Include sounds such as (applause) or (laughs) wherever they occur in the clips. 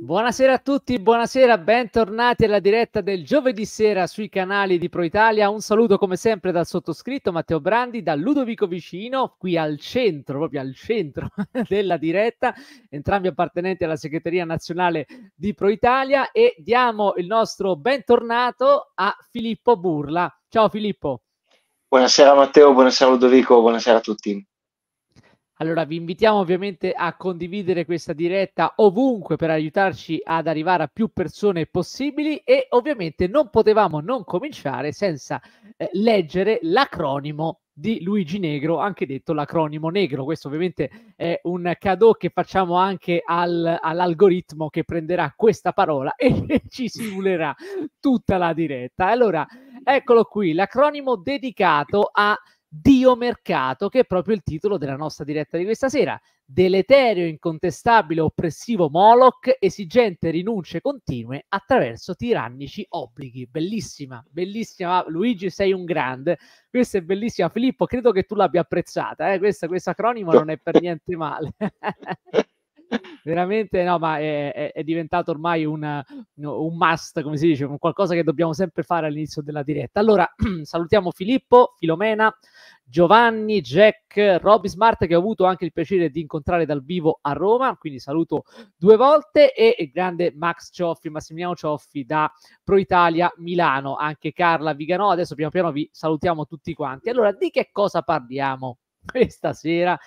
Buonasera a tutti, buonasera, bentornati alla diretta del giovedì sera sui canali di Pro Italia. Un saluto come sempre dal sottoscritto Matteo Brandi, da Ludovico Vicino, qui al centro, proprio al centro (laughs) della diretta, entrambi appartenenti alla segreteria nazionale di Pro Italia e diamo il nostro bentornato a Filippo Burla. Ciao Filippo. Buonasera Matteo, buonasera Ludovico, buonasera a tutti. Allora vi invitiamo ovviamente a condividere questa diretta ovunque per aiutarci ad arrivare a più persone possibili e ovviamente non potevamo non cominciare senza eh, leggere l'acronimo di Luigi Negro, anche detto l'acronimo negro. Questo ovviamente è un cadeau che facciamo anche al, all'algoritmo che prenderà questa parola e (laughs) ci simulerà tutta la diretta. Allora, eccolo qui, l'acronimo dedicato a Dio Mercato, che è proprio il titolo della nostra diretta di questa sera. Deleterio, incontestabile, oppressivo Moloch, esigente rinunce continue attraverso tirannici obblighi. Bellissima, bellissima. Luigi, sei un grande. Questa è bellissima. Filippo, credo che tu l'abbia apprezzata. Eh? questo acronimo non è per niente male. (laughs) veramente no, ma è, è, è diventato ormai una, un must, come si dice, un qualcosa che dobbiamo sempre fare all'inizio della diretta. Allora, (clears throat) salutiamo Filippo, Filomena, Giovanni, Jack, Robby Smart che ho avuto anche il piacere di incontrare dal vivo a Roma, quindi saluto due volte e il grande Max Cioffi, Massimiliano Cioffi da Pro Italia Milano, anche Carla Viganò, adesso piano piano vi salutiamo tutti quanti. Allora, di che cosa parliamo (laughs) questa sera?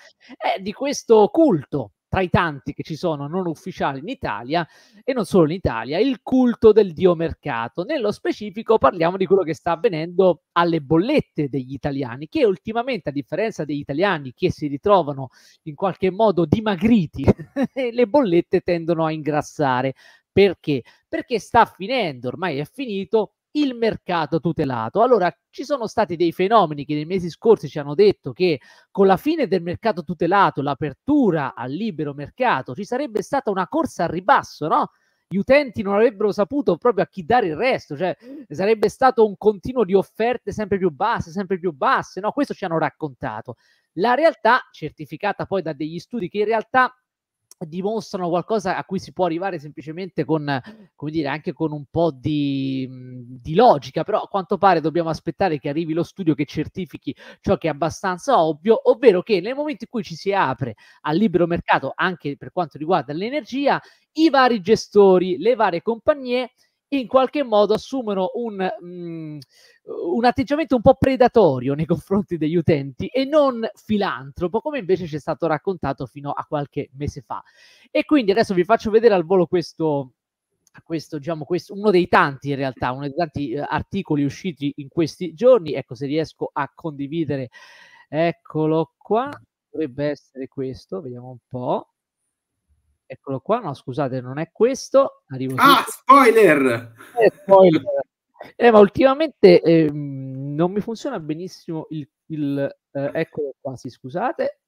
Eh, di questo culto tra i tanti che ci sono non ufficiali in Italia e non solo in Italia, il culto del dio mercato. Nello specifico parliamo di quello che sta avvenendo alle bollette degli italiani, che ultimamente a differenza degli italiani che si ritrovano in qualche modo dimagriti, (laughs) le bollette tendono a ingrassare. Perché? Perché sta finendo, ormai è finito il mercato tutelato. Allora, ci sono stati dei fenomeni che nei mesi scorsi ci hanno detto che con la fine del mercato tutelato, l'apertura al libero mercato, ci sarebbe stata una corsa al ribasso, no? Gli utenti non avrebbero saputo proprio a chi dare il resto, cioè sarebbe stato un continuo di offerte sempre più basse, sempre più basse, no? Questo ci hanno raccontato. La realtà, certificata poi da degli studi, che in realtà dimostrano qualcosa a cui si può arrivare semplicemente con, come dire, anche con un po' di, mhmm, di, logica, però a quanto pare dobbiamo aspettare che arrivi lo studio che certifichi ciò che è abbastanza ovvio, ovvero che nel momento in cui ci si apre al libero mercato, anche per quanto riguarda l'energia, i vari gestori, le varie compagnie in qualche modo assumono un, um, un, atteggiamento un po' predatorio nei confronti degli utenti e non filantropo, come invece ci è stato raccontato fino a qualche mese fa. E quindi adesso vi faccio vedere al volo questo. questo, diciamo, questo uno dei tanti in realtà, uno dei tanti eh, articoli usciti in questi giorni. Ecco, se riesco a condividere, eccolo qua. Dovrebbe essere questo, vediamo un po' Eccolo qua, no scusate, non è questo. Arrivo ah, spoiler! Eh, spoiler. Eh, ma ultimamente eh, non mi funziona benissimo il... il eh, eccolo qua, sì, scusate.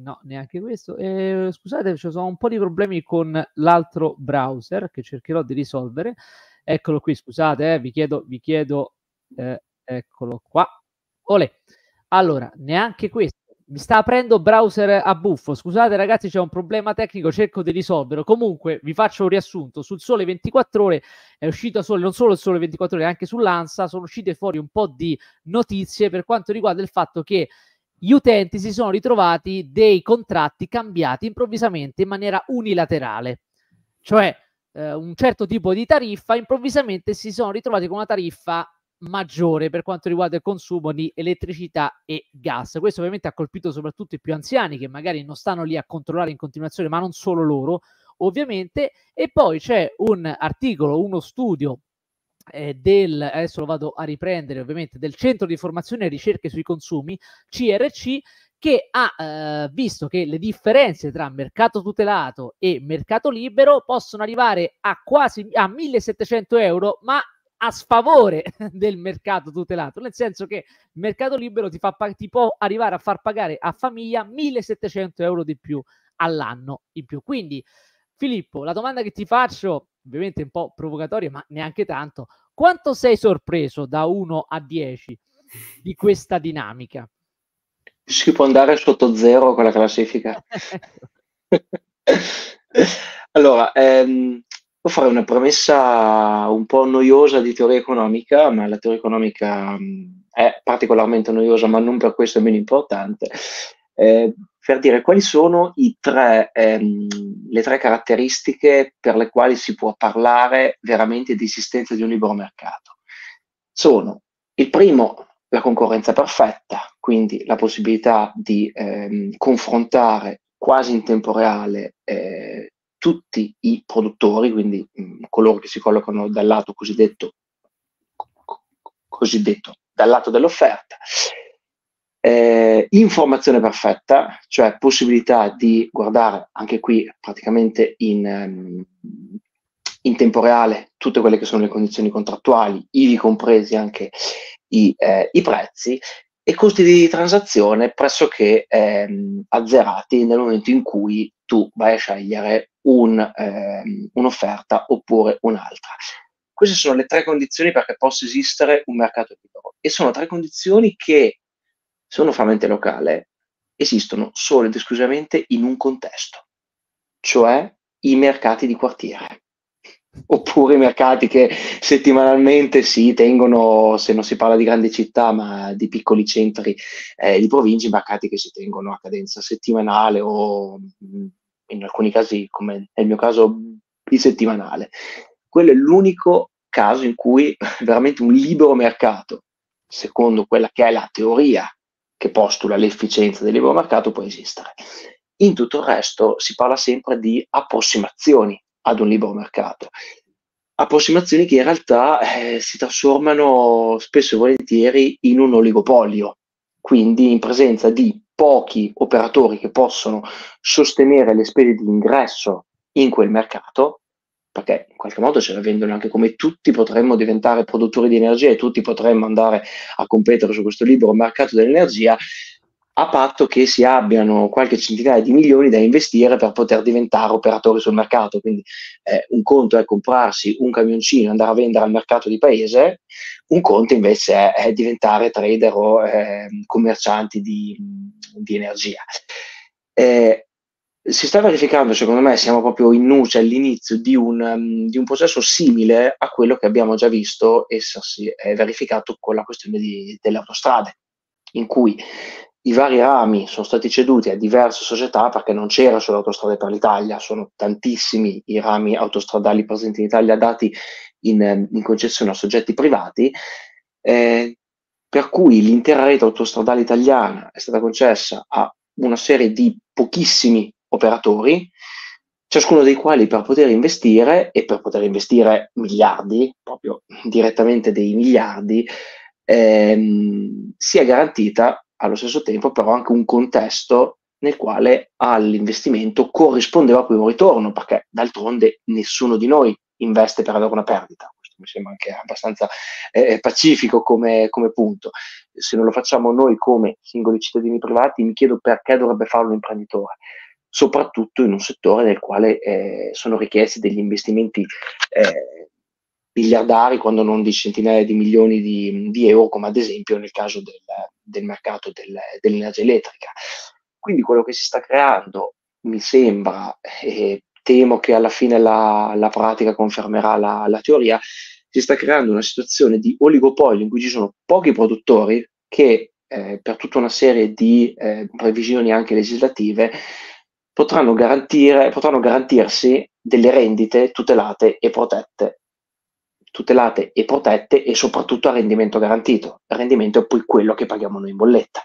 No, neanche questo. Eh, scusate, ci sono un po' di problemi con l'altro browser che cercherò di risolvere. Eccolo qui, scusate, eh, vi chiedo, vi chiedo, eh, eccolo qua. Olè. Allora, neanche questo mi sta aprendo browser a buffo. Scusate ragazzi, c'è un problema tecnico, cerco di risolverlo. Comunque, vi faccio un riassunto. Sul Sole 24 Ore è uscito solo, non solo il Sole 24 Ore, anche sull'ANSA sono uscite fuori un po' di notizie per quanto riguarda il fatto che gli utenti si sono ritrovati dei contratti cambiati improvvisamente in maniera unilaterale. Cioè, eh, un certo tipo di tariffa improvvisamente si sono ritrovati con una tariffa maggiore per quanto riguarda il consumo di elettricità e gas. Questo ovviamente ha colpito soprattutto i più anziani che magari non stanno lì a controllare in continuazione, ma non solo loro, ovviamente. E poi c'è un articolo, uno studio eh, del, adesso lo vado a riprendere ovviamente, del Centro di Formazione e Ricerche sui Consumi, CRC, che ha eh, visto che le differenze tra mercato tutelato e mercato libero possono arrivare a quasi a 1700 euro, ma a sfavore (laughs) del mercato tutelato, nel senso che il mercato libero ti, fa, ti può arrivare a far pagare a famiglia 1700 euro di più all'anno in più. Quindi, Filippo, la domanda che ti faccio, ovviamente un po' provocatoria, ma neanche tanto, quanto sei sorpreso da 1 a 10 di questa dinamica? Si può andare sotto zero con la classifica. (laughs) (laughs) allora, ehm, Può fare una premessa un po' noiosa di teoria economica, ma la teoria economica mm, è particolarmente noiosa, ma non per questo è meno importante. Eh, per dire quali sono tre, ehm, le tre caratteristiche per le quali si può parlare veramente di esistenza di un libero mercato. Sono il primo, la concorrenza perfetta, quindi la possibilità di ehm, confrontare quasi in tempo reale eh, tutti i produttori, quindi mh, mm, coloro che si collocano dal lato cosiddetto, cosiddetto dal lato dell'offerta. Eh, informazione perfetta, cioè possibilità di guardare anche qui praticamente in, mm, in, tempo reale tutte quelle che sono le condizioni contrattuali, ivi compresi anche i, eh, i prezzi e costi di transazione pressoché eh, azzerati nel momento in cui tu vai a scegliere un, ehm, un'offerta oppure un'altra. Queste sono le tre condizioni perché possa esistere un mercato libero e sono tre condizioni che, se uno fa mente locale, esistono solo ed esclusivamente in un contesto, cioè i mercati di quartiere (laughs) oppure i mercati che settimanalmente si tengono, se non si parla di grandi città, ma di piccoli centri eh, di province, mercati che si tengono a cadenza settimanale o mm, in alcuni casi, come nel mio caso, bisettimanale. Quello è l'unico caso in cui (laughs) veramente un libero mercato, secondo quella che è la teoria che postula l'efficienza del libero mercato, può esistere. In tutto il resto si parla sempre di approssimazioni ad un libero mercato, approssimazioni che in realtà eh, si trasformano spesso e volentieri in un oligopolio, quindi in presenza di pochi operatori che possono sostenere le spese di ingresso in quel mercato, perché in qualche modo ce la vendono anche come tutti potremmo diventare produttori di energia e tutti potremmo andare a competere su questo libero mercato dell'energia, a patto che si abbiano qualche centinaia di milioni da investire per poter diventare operatori sul mercato. Quindi eh, un conto è comprarsi un camioncino e andare a vendere al mercato di paese, un conto invece è, è diventare trader o eh, commercianti di, di energia. Eh, si sta verificando, secondo me, siamo proprio in nuce all'inizio di un, um, di un, processo simile a quello che abbiamo già visto essersi eh, verificato con la questione di, delle autostrade in cui i vari rami sono stati ceduti a diverse società perché non c'era solo Autostrade per l'Italia, sono tantissimi i rami autostradali presenti in Italia dati in, in concessione a soggetti privati, eh, per cui l'intera rete autostradale italiana è stata concessa a una serie di pochissimi operatori, ciascuno dei quali per poter investire e per poter investire miliardi, proprio direttamente dei miliardi, ehm, si è garantita allo stesso tempo però anche un contesto nel quale all'investimento corrispondeva poi un ritorno, perché d'altronde nessuno di noi investe per avere una perdita. Questo mi sembra anche abbastanza eh, eh, pacifico come, come, punto. Se non lo facciamo noi come singoli cittadini privati, mi chiedo perché dovrebbe farlo un imprenditore, soprattutto in un settore nel quale eh, sono richiesti degli investimenti. Eh, miliardari quando non di centinaia di milioni di, di euro, come ad esempio nel caso del, del mercato del, dell'energia elettrica. Quindi quello che si sta creando, mi sembra, e temo che alla fine la, la pratica confermerà la, la teoria, si sta creando una situazione di oligopolio in cui ci sono pochi produttori che eh, per tutta una serie di eh, previsioni anche legislative potranno, potranno, garantirsi delle rendite tutelate e protette tutelate e protette e soprattutto a rendimento garantito. Il rendimento è poi quello che paghiamo noi in bolletta.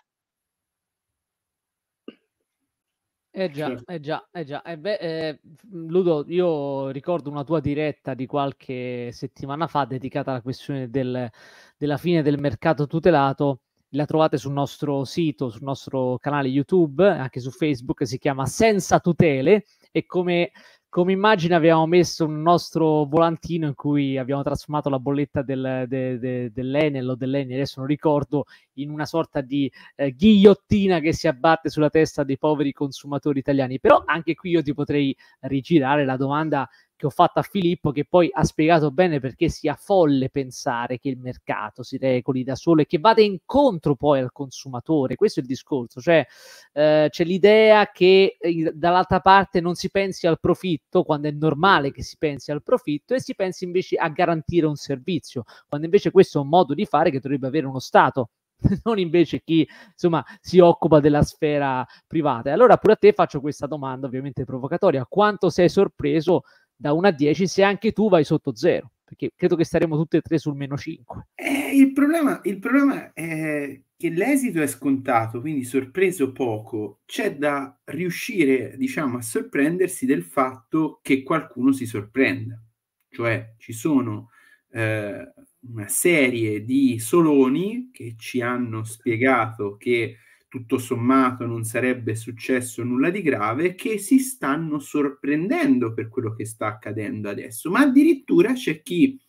Eh già, sì. eh già, eh già. Eh beh, eh, Ludo, io ricordo una tua diretta di qualche settimana fa dedicata alla questione del, della fine del mercato tutelato. La trovate sul nostro sito, sul nostro canale YouTube, anche su Facebook, si chiama Senza Tutele e come come immagine avevamo messo un nostro volantino in cui abbiamo trasformato la bolletta del, de, de, dell'Enel o dell'Enel, adesso non ricordo, in una sorta di eh, ghigliottina che si abbatte sulla testa dei poveri consumatori italiani. Però anche qui io ti potrei rigirare la domanda che ho fatto a Filippo, che poi ha spiegato bene perché sia folle pensare che il mercato si regoli da solo e che vada incontro poi al consumatore. Questo è il discorso, cioè eh, c'è l'idea che eh, dall'altra parte non si pensi al profitto, quando è normale che si pensi al profitto, e si pensi invece a garantire un servizio, quando invece questo è un modo di fare che dovrebbe avere uno Stato (laughs) non invece chi insomma si occupa della sfera privata. E allora pure a te faccio questa domanda, ovviamente provocatoria: quanto sei sorpreso da 1 a 10 se anche tu vai sotto 0, perché credo che staremo tutte e tre sul meno 5. Eh, il, problema, il, problema, è che l'esito è scontato, quindi sorpreso poco, c'è da riuscire diciamo, a sorprendersi del fatto che qualcuno si sorprenda, cioè ci sono... Eh, una serie di soloni che ci hanno spiegato che tutto sommato non sarebbe successo nulla di grave, che si stanno sorprendendo per quello che sta accadendo adesso. Ma addirittura c'è chi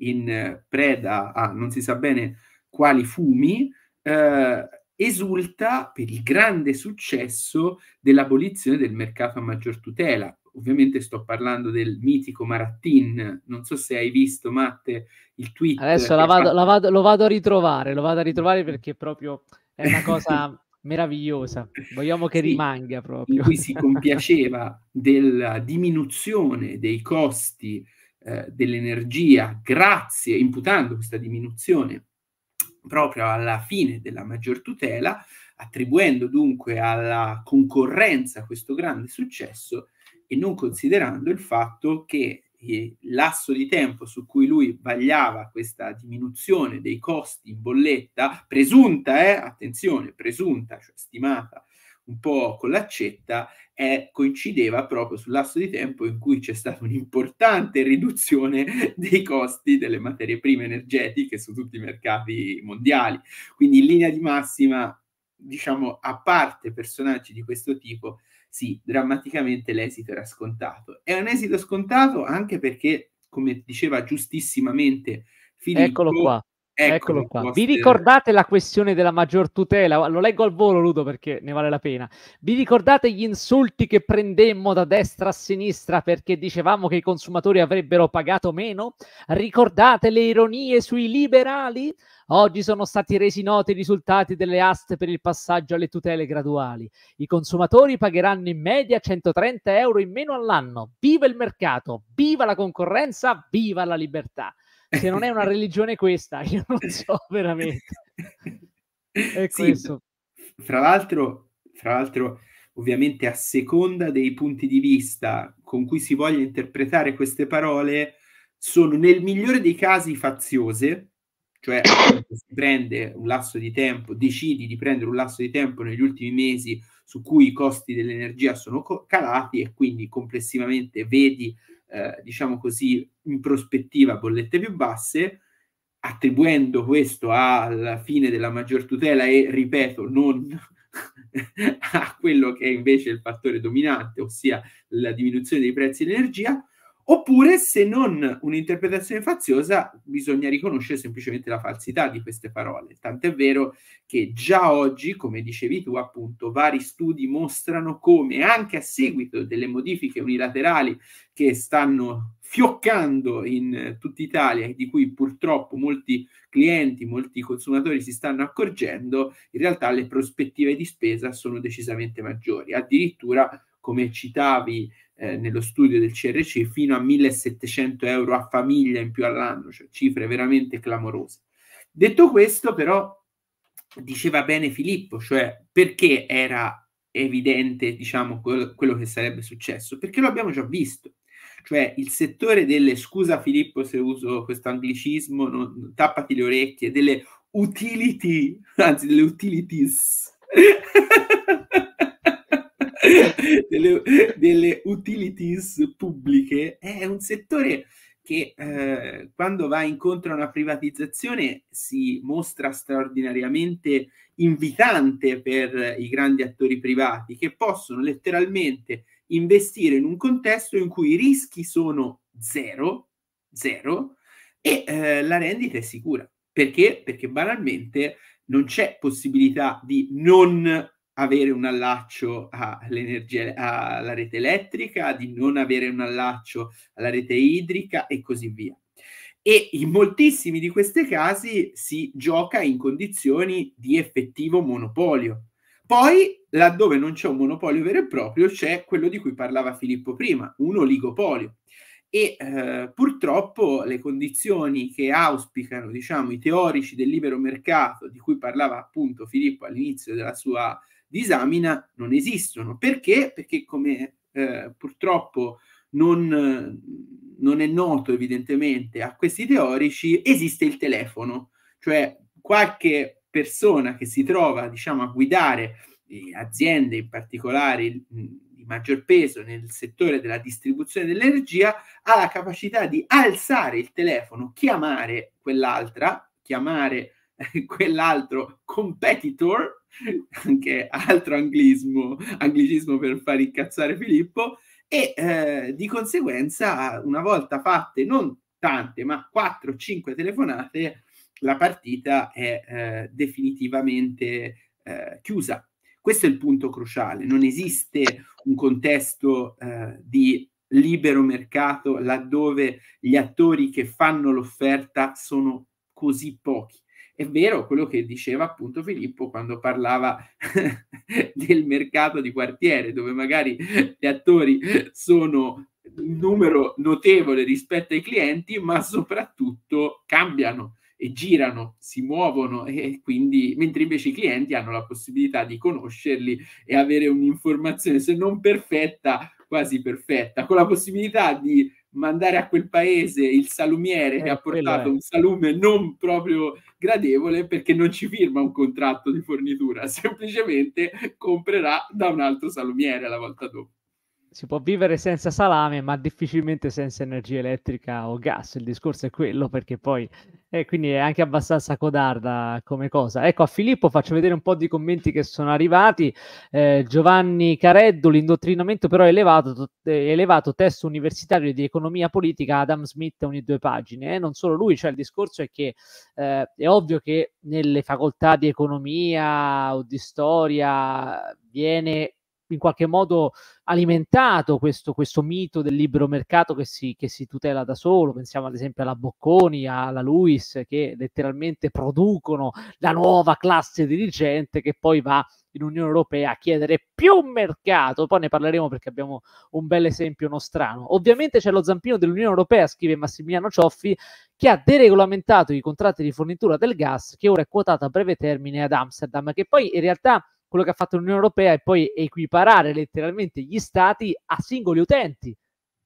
in eh, preda a non si sa bene quali fumi eh, esulta per il grande successo dell'abolizione del mercato a maggior tutela. Ovviamente sto parlando del mitico Marattin, non so se hai visto Matte il tweet. Adesso la vado, fatto... la vado, lo vado a ritrovare, lo vado a ritrovare perché proprio è una (laughs) cosa meravigliosa, vogliamo che sì, rimanga proprio. In cui si (laughs) compiaceva della diminuzione dei costi eh, dell'energia grazie, imputando questa diminuzione proprio alla fine della maggior tutela, attribuendo dunque alla concorrenza questo grande successo e non considerando il fatto che lasso di tempo su cui lui vagliava questa diminuzione dei costi in bolletta, presunta, eh, attenzione, presunta, cioè stimata un po' con l'accetta, eh, coincideva proprio sul lasso di tempo in cui c'è stata un'importante riduzione (laughs) dei costi delle materie prime energetiche su tutti i mercati mondiali. Quindi in linea di massima, diciamo, a parte personaggi di questo tipo, sì, drammaticamente l'esito era scontato. È un esito scontato anche perché, come diceva giustissimamente Filippo, Eccolo qua. Eccolo, qua. Vi ricordate la questione della maggior tutela? Lo leggo al volo, Ludo, perché ne vale la pena. Vi ricordate gli insulti che prendemmo da destra a sinistra perché dicevamo che i consumatori avrebbero pagato meno? Ricordate le ironie sui liberali? Oggi sono stati resi noti i risultati delle aste per il passaggio alle tutele graduali. I consumatori pagheranno in media 130 euro in meno all'anno. Viva il mercato, viva la concorrenza, viva la libertà se non è una (laughs) religione questa, (laughs) io non so veramente. È sì, questo. Fra l'altro, fra l'altro, ovviamente a seconda dei punti di vista con cui si voglia interpretare queste parole, sono nel migliore dei casi faziose, cioè si prende un lasso di tempo, decidi di prendere un lasso di tempo negli ultimi mesi su cui i costi dell'energia sono calati e quindi complessivamente vedi eh, diciamo così, in prospettiva bollette più basse, attribuendo questo alla fine della maggior tutela e, ripeto, non (laughs) a quello che è invece il fattore dominante, ossia la diminuzione dei prezzi dell'energia, Oppure, se non un'interpretazione faziosa, bisogna riconoscere semplicemente la falsità di queste parole. Tant'è vero che già oggi, come dicevi tu, appunto, vari studi mostrano come, anche a seguito delle modifiche unilaterali che stanno fioccando in tutta Italia e di cui purtroppo molti clienti, molti consumatori si stanno accorgendo, in realtà le prospettive di spesa sono decisamente maggiori. Addirittura, come citavi, eh, nello studio del CRC fino a 1700 euro a famiglia in più all'anno, cioè cifre veramente clamorose. Detto questo, però, diceva bene Filippo, cioè perché era evidente, diciamo, quello, che sarebbe successo? Perché lo abbiamo già visto. Cioè il settore delle, scusa Filippo se uso questo anglicismo, non, tappati le orecchie, delle utility, anzi delle utilities (laughs) (laughs) delle, delle, utilities pubbliche è un settore che eh, quando va incontro a una privatizzazione si mostra straordinariamente invitante per i grandi attori privati che possono letteralmente investire in un contesto in cui i rischi sono zero, zero e eh, la rendita è sicura. Perché? Perché banalmente non c'è possibilità di non avere un allaccio all'energia, alla rete elettrica, di non avere un allaccio alla rete idrica e così via. E in moltissimi di questi casi si gioca in condizioni di effettivo monopolio. Poi, laddove non c'è un monopolio vero e proprio, c'è quello di cui parlava Filippo prima, un oligopolio. E eh, purtroppo le condizioni che auspicano, diciamo, i teorici del libero mercato, di cui parlava appunto Filippo all'inizio della sua disamina non esistono. Perché? Perché come eh, purtroppo non, non, è noto evidentemente a questi teorici, esiste il telefono, cioè qualche persona che si trova diciamo, a guidare eh, aziende in particolare mm, di maggior peso nel settore della distribuzione dell'energia ha la capacità di alzare il telefono, chiamare quell'altra, chiamare (laughs) quell'altro competitor, anche altro anglismo, anglicismo per far incazzare Filippo, e eh, di conseguenza una volta fatte non tante, ma 4-5 telefonate, la partita è eh, definitivamente eh, chiusa. Questo è il punto cruciale, non esiste un contesto eh, di libero mercato laddove gli attori che fanno l'offerta sono così pochi è vero quello che diceva appunto Filippo quando parlava (laughs) del mercato di quartiere, dove magari gli attori sono un numero notevole rispetto ai clienti, ma soprattutto cambiano e girano, si muovono e quindi mentre invece i clienti hanno la possibilità di conoscerli e avere un'informazione se non perfetta, quasi perfetta, con la possibilità di mandare a quel paese il salumiere eh, che ha portato un salume non proprio gradevole perché non ci firma un contratto di fornitura, (laughs) semplicemente comprerà da un altro salumiere la volta dopo si può vivere senza salame, ma difficilmente senza energia elettrica o gas. Il discorso è quello, perché poi eh, quindi è anche abbastanza codarda come cosa. Ecco, a Filippo faccio vedere un po' di commenti che sono arrivati. Eh, Giovanni Careddo, l'indottrinamento però elevato, eh, elevato, testo universitario di economia politica, Adam Smith ogni due pagine. E eh, non solo lui, cioè il discorso è che eh, è ovvio che nelle facoltà di economia o di storia viene in qualche modo alimentato questo, questo mito del libero mercato che si, che si, tutela da solo. Pensiamo ad esempio alla Bocconi, alla Luis, che letteralmente producono la nuova classe dirigente che poi va in Unione Europea a chiedere più mercato. Poi ne parleremo perché abbiamo un bel esempio nostrano. Ovviamente c'è lo zampino dell'Unione Europea, scrive Massimiliano Cioffi, che ha deregolamentato i contratti di fornitura del gas che ora è quotato a breve termine ad Amsterdam, che poi in realtà quello che ha fatto l'Unione Europea e poi equiparare letteralmente gli stati a singoli utenti.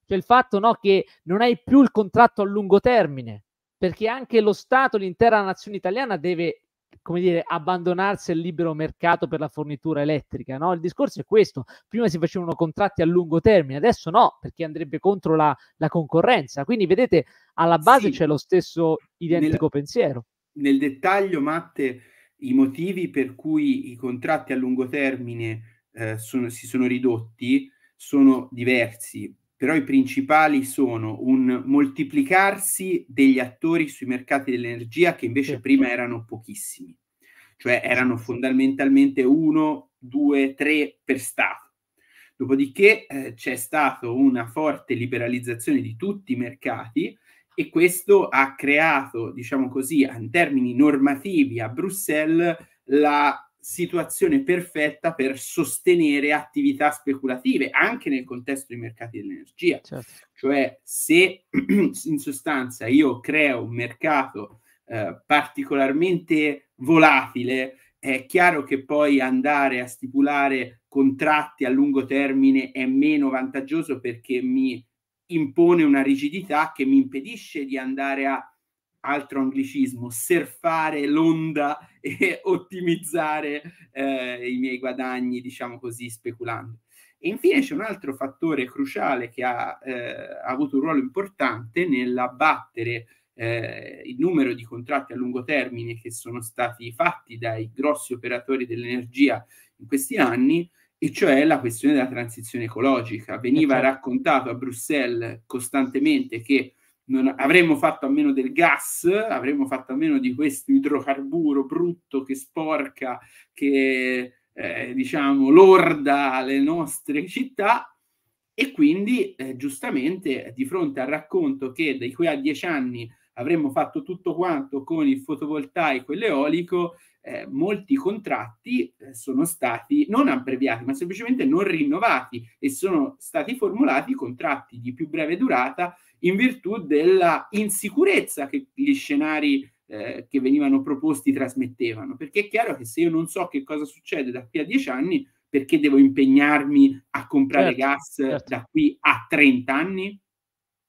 Cioè il fatto no, che non hai più il contratto a lungo termine, perché anche lo Stato, l'intera nazione italiana deve come dire, abbandonarsi al libero mercato per la fornitura elettrica. No? Il discorso è questo. Prima si facevano contratti a lungo termine, adesso no, perché andrebbe contro la, la concorrenza. Quindi vedete, alla base sì. c'è lo stesso identico nel, pensiero. Nel dettaglio, Matte, i motivi per cui i contratti a lungo termine eh, sono, si sono ridotti sono diversi, però i principali sono un moltiplicarsi degli attori sui mercati dell'energia che invece certo. prima erano pochissimi, cioè erano certo. fondamentalmente uno, due, tre per Stato. Dopodiché eh, c'è stata una forte liberalizzazione di tutti i mercati, e questo ha creato, diciamo così, in termini normativi a Bruxelles la situazione perfetta per sostenere attività speculative anche nel contesto dei mercati dell'energia. Certo. Cioè se (clears throat) in sostanza io creo un mercato eh, particolarmente volatile, è chiaro che poi andare a stipulare contratti a lungo termine è meno vantaggioso perché mi impone una rigidità che mi impedisce di andare a altro anglicismo, surfare l'onda (laughs) e ottimizzare eh, i miei guadagni, diciamo così, speculando. E infine c'è un altro fattore cruciale che ha, eh, ha avuto un ruolo importante nell'abbattere eh, il numero di contratti a lungo termine che sono stati fatti dai grossi operatori dell'energia in questi anni, e cioè la questione della transizione ecologica. Veniva certo. raccontato a Bruxelles costantemente che non avremmo fatto a meno del gas, avremmo fatto a meno di questo idrocarburo brutto che sporca, che eh, diciamo lorda le nostre città. E quindi eh, giustamente di fronte al racconto che da qui a dieci anni avremmo fatto tutto quanto con il fotovoltaico e l'eolico, eh, molti contratti eh, sono stati non abbreviati, ma semplicemente non rinnovati e sono stati formulati contratti di più breve durata in virtù della insicurezza che gli scenari eh, che venivano proposti trasmettevano. Perché è chiaro che se io non so che cosa succede da qui a dieci anni, perché devo impegnarmi a comprare certo, gas certo. da qui a 30 anni?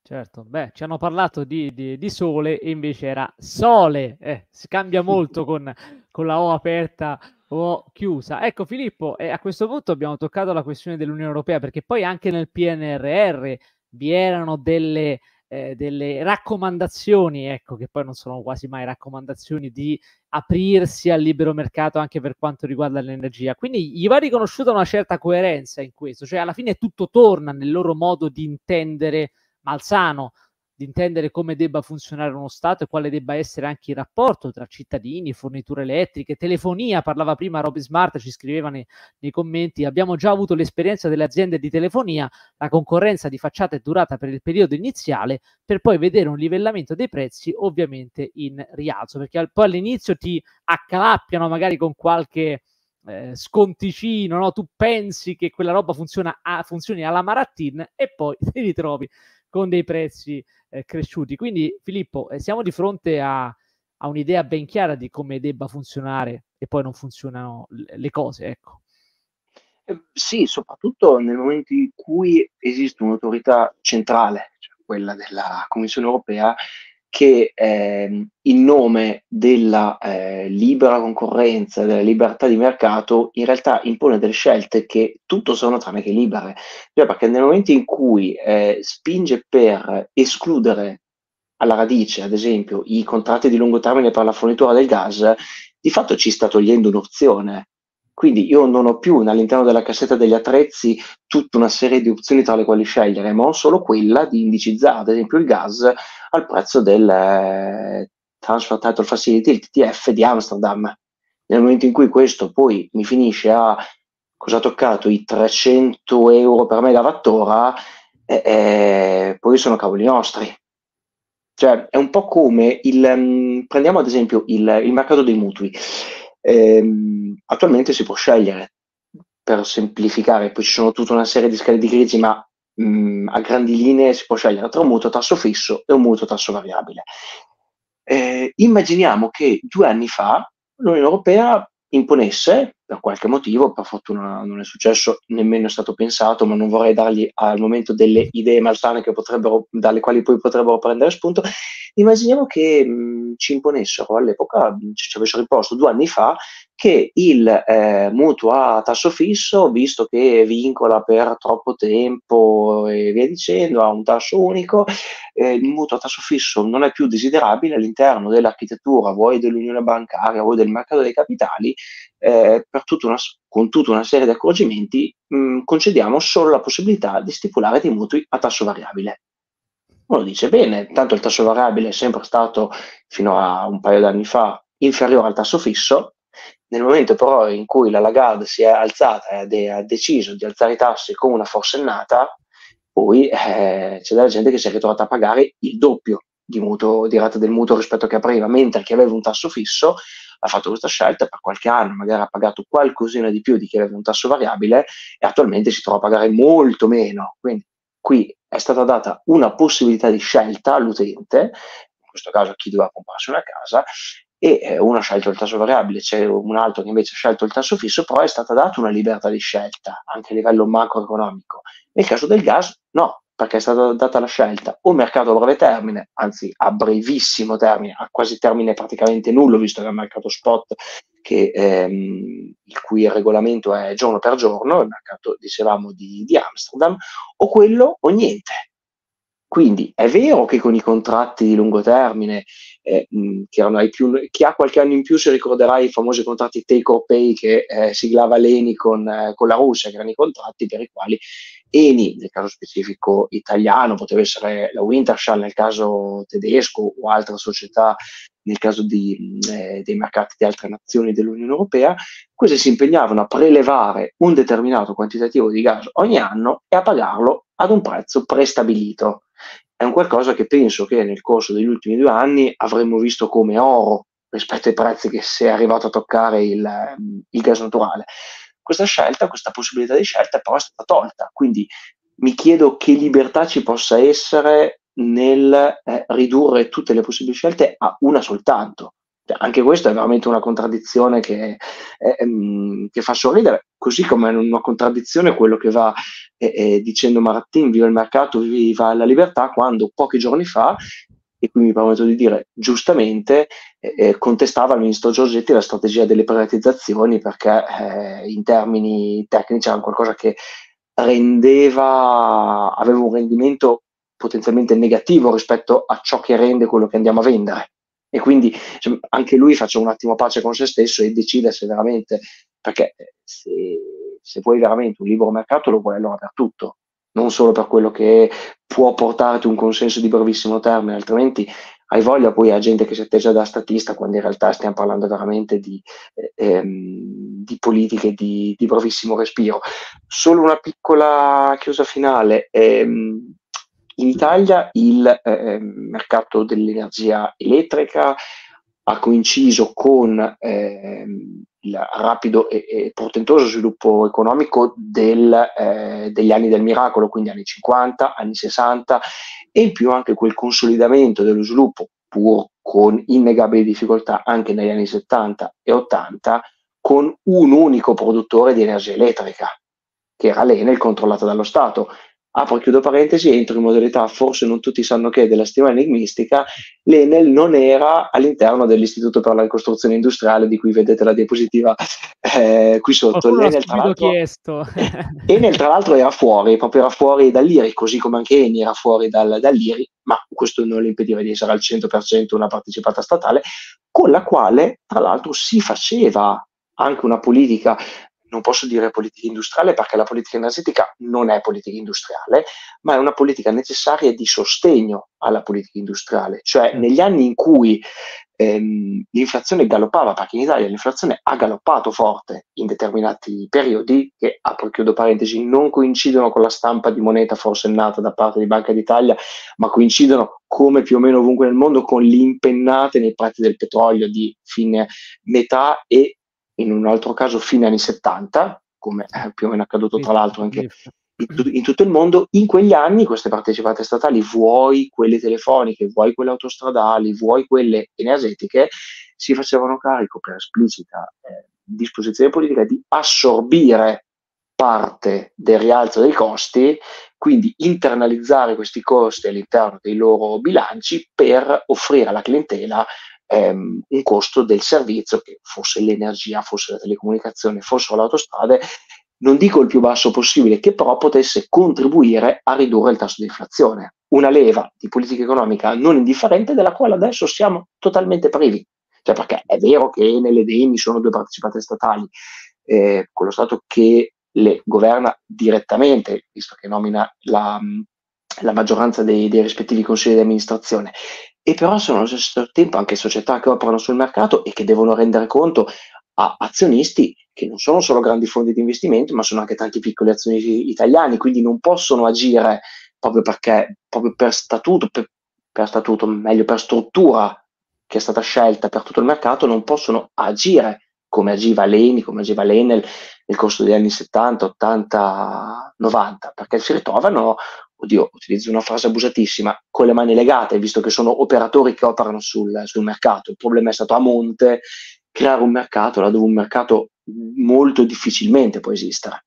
Certo, beh, ci hanno parlato di, di, di sole e invece era sole, eh, si cambia molto (laughs) con, con, la O aperta o chiusa. Ecco Filippo, eh, a questo punto abbiamo toccato la questione dell'Unione Europea perché poi anche nel PNRR vi erano delle, eh, delle raccomandazioni, ecco che poi non sono quasi mai raccomandazioni, di aprirsi al libero mercato anche per quanto riguarda l'energia. Quindi gli va riconosciuta una certa coerenza in questo, cioè alla fine tutto torna nel loro modo di intendere malsano di intendere come debba funzionare uno Stato e quale debba essere anche il rapporto tra cittadini, forniture elettriche, telefonia, parlava prima Roby Smart, ci scriveva nei, nei, commenti, abbiamo già avuto l'esperienza delle aziende di telefonia, la concorrenza di facciata è durata per il periodo iniziale, per poi vedere un livellamento dei prezzi ovviamente in rialzo, perché al, poi all'inizio ti accalappiano magari con qualche... Eh, sconticino, no? tu pensi che quella roba funziona a, funzioni alla Maratin e poi (laughs) ti ritrovi con dei prezzi eh, cresciuti. Quindi Filippo, eh, siamo di fronte a, a, un'idea ben chiara di come debba funzionare e poi non funzionano le cose, ecco. Eh, sì, soprattutto nel momento in cui esiste un'autorità centrale, cioè quella della Commissione europea, che eh, in nome della eh, libera concorrenza, della libertà di mercato, in realtà impone delle scelte che tutto sono tranne che libere. Cioè perché nel momento in cui eh, spinge per escludere alla radice, ad esempio, i contratti di lungo termine per la fornitura del gas, di fatto ci sta togliendo un'opzione quindi io non ho più all'interno della cassetta degli attrezzi tutta una serie di opzioni tra le quali scegliere, ma ho solo quella di indicizzare, ad esempio, il gas al prezzo del eh, Transfer Title Facility, il TTF di Amsterdam. Nel momento in cui questo poi mi finisce a cosa ha toccato i 300 euro per megawattora, eh, eh, poi sono cavoli nostri. Cioè, è un po' come il. Um, prendiamo ad esempio il, il mercato dei mutui Ehm, attualmente si può scegliere per semplificare, poi ci sono tutta una serie di scale di grigi, ma mh, mhmm, a grandi linee si può scegliere tra un mutuo a tasso fisso e un mutuo a tasso variabile. Eh, immaginiamo che due anni fa l'Unione Europea imponesse da qualche motivo, per fortuna non è successo, nemmeno è stato pensato, ma non vorrei dargli al momento delle idee malsane che potrebbero, dalle quali poi potrebbero prendere spunto. Immaginiamo che mh, ci imponessero all'epoca, ci avessero imposto due anni fa, che il eh, mutuo a tasso fisso, visto che vincola per troppo tempo e via dicendo, ha un tasso unico, eh, il mutuo a tasso fisso non è più desiderabile all'interno dell'architettura, vuoi dell'unione bancaria, vuoi del mercato dei capitali, eh, tutta una, con tutta una serie di accorgimenti mh, mm, concediamo solo la possibilità di stipulare dei mutui a tasso variabile. Uno dice bene, tanto il tasso variabile è sempre stato fino a un paio d'anni fa inferiore al tasso fisso, nel momento però in cui la Lagarde si è alzata e de- ha deciso di alzare i tassi come una forsennata, poi eh, c'è della gente che si è ritrovata a pagare il doppio di, mutuo, di rata del mutuo rispetto a che aveva, mentre chi aveva un tasso fisso ha fatto questa scelta per qualche anno, magari ha pagato qualcosina di più di chi aveva un tasso variabile e attualmente si trova a pagare molto meno. Quindi qui è stata data una possibilità di scelta all'utente, in questo caso a chi doveva comprarsi una casa, e eh, uno ha scelto il tasso variabile, c'è un altro che invece ha scelto il tasso fisso, però è stata data una libertà di scelta anche a livello macroeconomico. Nel caso del gas no, perché è stata data la scelta o mercato a breve termine, anzi a brevissimo termine, a quasi termine praticamente nullo, visto che è un mercato spot che, ehm, il cui regolamento è giorno per giorno, il mercato dicevamo di, di Amsterdam, o quello o niente quindi è vero che con i contratti di lungo termine, eh, mh, più, chi ha qualche anno in più si ricorderà i famosi contratti take or pay che eh, siglava Leni con, eh, con la Russia, che erano i contratti per i quali Eni, nel caso specifico italiano, poteva essere la Wintershall nel caso tedesco o altra società nel caso di, eh, dei mercati di altre nazioni dell'Unione Europea, queste si impegnavano a prelevare un determinato quantitativo di gas ogni anno e a pagarlo ad un prezzo prestabilito. È un qualcosa che penso che nel corso degli ultimi due anni avremmo visto come oro rispetto ai prezzi che si è arrivato a toccare il, il gas naturale. Questa scelta, questa possibilità di scelta però è stata tolta, quindi mi chiedo che libertà ci possa essere nel eh, ridurre tutte le possibili scelte a una soltanto. Cioè, anche questa è veramente una contraddizione che, eh, ehm, che, fa sorridere, così come è una contraddizione quello che va eh, eh, dicendo Martin, viva il mercato, viva la libertà, quando pochi giorni fa e qui mi permetto di dire giustamente, eh, eh contestava al ministro Giorgetti la strategia delle privatizzazioni perché eh, in termini tecnici era qualcosa che rendeva, aveva un rendimento potenzialmente negativo rispetto a ciò che rende quello che andiamo a vendere. E quindi cioè, anche lui faccia un attimo pace con se stesso e decida se veramente, perché eh, se, se vuoi veramente un libero mercato lo vuoi allora per tutto, non solo per quello che può portarti un consenso di brevissimo termine, altrimenti hai voglia poi a gente che si atteggia da statista quando in realtà stiamo parlando veramente di, ehm, di politiche di, di brevissimo respiro. Solo una piccola chiusa finale. Ehm, in Italia il eh, mercato dell'energia elettrica ha coinciso con ehm, il rapido e, e portentoso sviluppo economico del, eh, degli anni del miracolo, quindi anni 50, anni 60, e in più anche quel consolidamento dello sviluppo, pur con innegabili difficoltà anche negli anni 70 e 80, con un unico produttore di energia elettrica, che era l'Enel controllata dallo Stato apro ah, e chiudo parentesi, entro in modalità, forse non tutti sanno che, della stima enigmistica, l'Enel non era all'interno dell'Istituto per la ricostruzione industriale di cui vedete la diapositiva (laughs) eh, qui sotto. L'Enel tra, l'altro, (laughs) Enel tra l'altro era fuori, proprio era fuori dall'IRI, così come anche Eni era fuori dal, dall'IRI, ma questo non le impediva di essere al 100% una partecipata statale, con la quale tra l'altro si faceva anche una politica non posso dire politica industriale perché la politica energetica non è politica industriale, ma è una politica necessaria di sostegno alla politica industriale, cioè mm. negli anni in cui ehm, l'inflazione galoppava, perché in Italia l'inflazione ha galoppato forte in determinati periodi, che apro e chiudo parentesi, non coincidono con la stampa di moneta forsennata da parte di Banca d'Italia, ma coincidono come più o meno ovunque nel mondo con l'impennata nei prezzi del petrolio di fine metà e in un altro caso fine anni 70, come è eh, più o meno accaduto tra l'altro anche in tutto il mondo, in quegli anni queste partecipate statali, vuoi quelle telefoniche, vuoi quelle autostradali, vuoi quelle energetiche, si facevano carico per esplicita eh, disposizione politica di assorbire parte del rialzo dei costi, quindi internalizzare questi costi all'interno dei loro bilanci per offrire alla clientela ehm, un costo del servizio che fosse l'energia, fosse la telecomunicazione, fossero le autostrade, non dico il più basso possibile, che però potesse contribuire a ridurre il tasso di inflazione. Una leva di politica economica non indifferente della quale adesso siamo totalmente privi. Cioè perché è vero che nelle DEMI sono due partecipate statali, eh, con Stato che le governa direttamente, visto che nomina la, la maggioranza dei, dei rispettivi consigli di amministrazione e però sono allo stesso tempo anche società che operano sul mercato e che devono rendere conto a azionisti che non sono solo grandi fondi di investimento, ma sono anche tanti piccoli azionisti italiani, quindi non possono agire proprio perché, proprio per statuto, per, per statuto, meglio per struttura che è stata scelta per tutto il mercato, non possono agire come agiva l'ENI, come agiva l'Enel nel corso degli anni 70, 80, 90, perché si ritrovano oddio, utilizzo una frase abusatissima, con le mani legate, visto che sono operatori che operano sul, sul mercato. Il problema è stato a monte creare un mercato laddove un mercato molto difficilmente può esistere.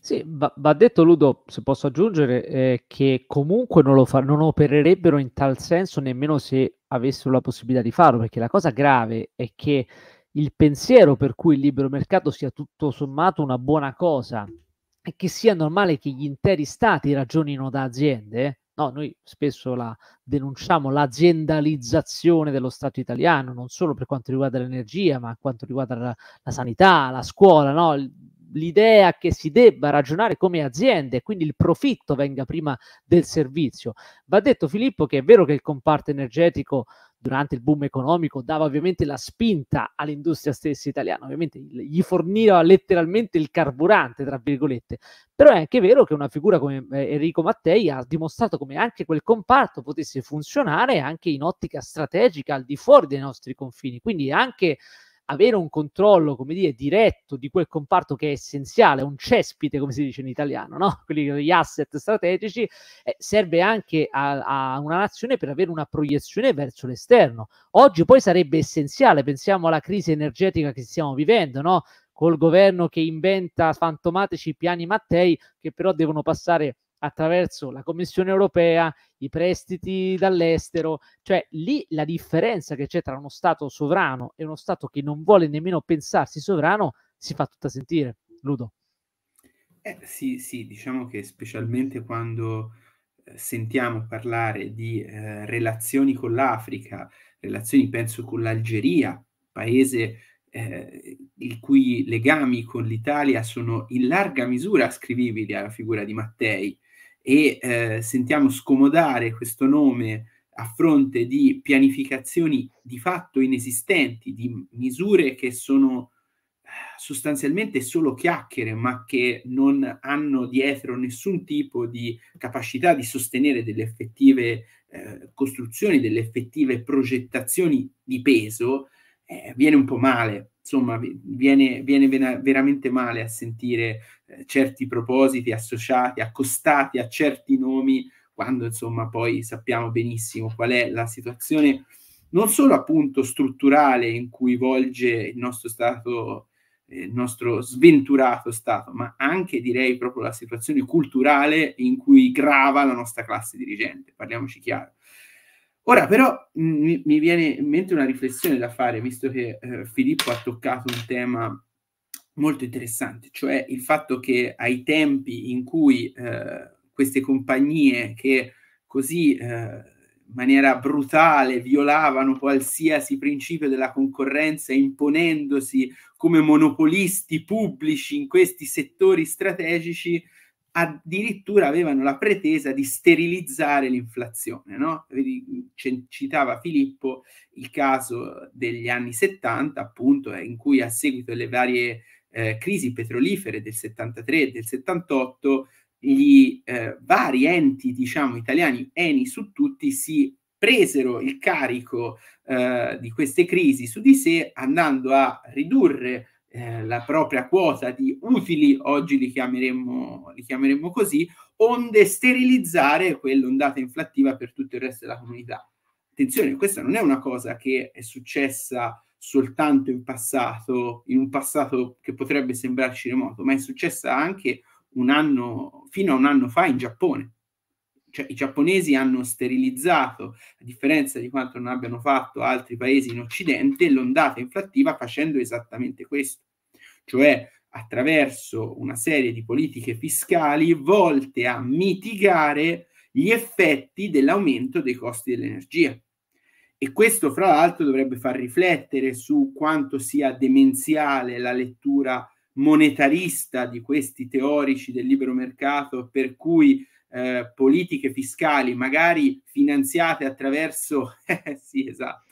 Sì, va, va, detto Ludo, se posso aggiungere, eh, che comunque non, lo fa, non opererebbero in tal senso nemmeno se avessero la possibilità di farlo, perché la cosa grave è che il pensiero per cui il libero mercato sia tutto sommato una buona cosa, che sia normale che gli interi stati ragionino da aziende. No, noi spesso la denunciamo l'aziendalizzazione dello Stato italiano, non solo per quanto riguarda l'energia, ma per quanto riguarda la, la sanità, la scuola, no? l'idea che si debba ragionare come aziende e quindi il profitto venga prima del servizio. Va detto Filippo che è vero che il comparto energetico durante il boom economico dava ovviamente la spinta all'industria stessa italiana, ovviamente gli forniva letteralmente il carburante, tra virgolette, però è anche vero che una figura come eh, Enrico Mattei ha dimostrato come anche quel comparto potesse funzionare anche in ottica strategica al di fuori dei nostri confini, quindi anche avere un controllo, come dire, diretto di quel comparto che è essenziale, un cespite, come si dice in italiano, no? (laughs) quelli gli asset strategici, eh, serve anche a, a, una nazione per avere una proiezione verso l'esterno. Oggi poi sarebbe essenziale, pensiamo alla crisi energetica che stiamo vivendo, no? col governo che inventa fantomatici piani Mattei che però devono passare attraverso la Commissione europea, i prestiti dall'estero, cioè lì la differenza che c'è tra uno Stato sovrano e uno Stato che non vuole nemmeno pensarsi sovrano si fa tutta sentire. Ludo. Eh, sì, sì, diciamo che specialmente quando eh, sentiamo parlare di eh, relazioni con l'Africa, relazioni penso con l'Algeria, paese eh, il cui legami con l'Italia sono in larga misura ascrivibili alla figura di Mattei, e eh, sentiamo scomodare questo nome a fronte di pianificazioni di fatto inesistenti, di misure che sono eh, sostanzialmente solo chiacchiere, ma che non hanno dietro nessun tipo di capacità di sostenere delle effettive eh, costruzioni, delle effettive progettazioni di peso, eh, viene un po' male insomma, viene, viene vera- veramente male a sentire eh, certi propositi associati, accostati a certi nomi, quando insomma poi sappiamo benissimo qual è la situazione non solo appunto strutturale in cui volge il nostro stato eh, il nostro sventurato stato, ma anche direi proprio la situazione culturale in cui grava la nostra classe dirigente, parliamoci chiaro. Ora però mi, mi, viene in mente una riflessione da fare, visto che eh, Filippo ha toccato un tema molto interessante, cioè il fatto che ai tempi in cui eh, queste compagnie che così eh, in maniera brutale violavano qualsiasi principio della concorrenza imponendosi come monopolisti pubblici in questi settori strategici, addirittura avevano la pretesa di sterilizzare l'inflazione. No? Citava Filippo il caso degli anni 70, appunto, eh, in cui a seguito delle varie eh, crisi petrolifere del 73 e del 78, gli eh, vari enti, diciamo, italiani, Eni su tutti, si presero il carico eh, di queste crisi su di sé andando a ridurre eh, la propria quota di utili, oggi li chiameremmo, li chiameremmo così, onde sterilizzare quell'ondata inflattiva per tutto il resto della comunità. Attenzione, questa non è una cosa che è successa soltanto in passato, in un passato che potrebbe sembrarci remoto, ma è successa anche un anno, fino a un anno fa in Giappone cioè, i giapponesi hanno sterilizzato, a differenza di quanto non abbiano fatto altri paesi in Occidente, l'ondata inflattiva facendo esattamente questo, cioè attraverso una serie di politiche fiscali volte a mitigare gli effetti dell'aumento dei costi dell'energia. E questo, fra l'altro, dovrebbe far riflettere su quanto sia demenziale la lettura monetarista di questi teorici del libero mercato, per cui eh, politiche fiscali, magari finanziate attraverso, (laughs) sì esatto,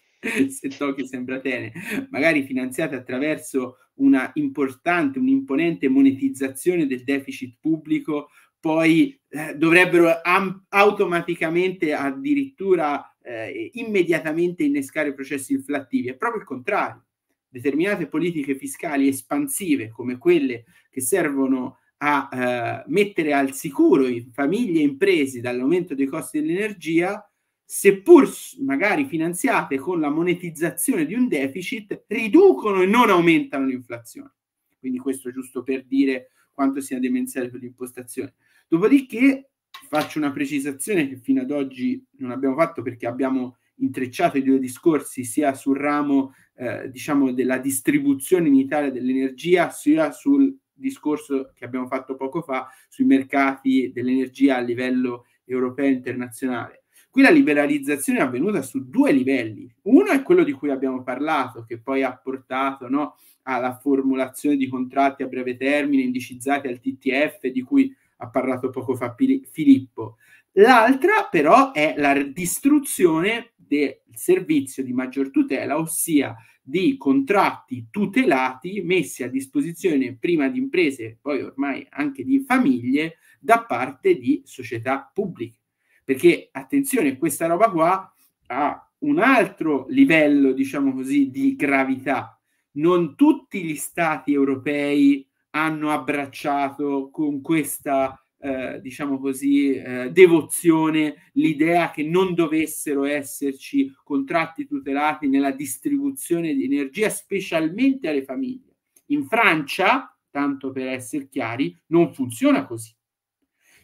se tocchi sembra bene, magari finanziate attraverso una importante, un'imponente monetizzazione del deficit pubblico, poi eh, dovrebbero am- automaticamente addirittura eh, immediatamente innescare processi inflattivi. È proprio il contrario. Determinate politiche fiscali espansive come quelle che servono a eh, mettere al sicuro famiglie e imprese dall'aumento dei costi dell'energia, seppur magari finanziate con la monetizzazione di un deficit, riducono e non aumentano l'inflazione. Quindi questo giusto per dire quanto sia demenziale per l'impostazione. Dopodiché faccio una precisazione che fino ad oggi non abbiamo fatto perché abbiamo intrecciato i due discorsi sia sul ramo eh, diciamo della distribuzione in Italia dell'energia sia sul discorso che abbiamo fatto poco fa sui mercati dell'energia a livello europeo e internazionale. Qui la liberalizzazione è avvenuta su due livelli. Uno è quello di cui abbiamo parlato, che poi ha portato no, alla formulazione di contratti a breve termine indicizzati al TTF, di cui ha parlato poco fa Filippo. L'altra però è la distruzione del servizio di maggior tutela, ossia di contratti tutelati messi a disposizione prima di imprese, poi ormai anche di famiglie, da parte di società pubbliche. Perché attenzione, questa roba qua ha un altro livello, diciamo così, di gravità. Non tutti gli stati europei hanno abbracciato con questa eh, diciamo così, eh, devozione l'idea che non dovessero esserci contratti tutelati nella distribuzione di energia, specialmente alle famiglie. In Francia, tanto per essere chiari, non funziona così.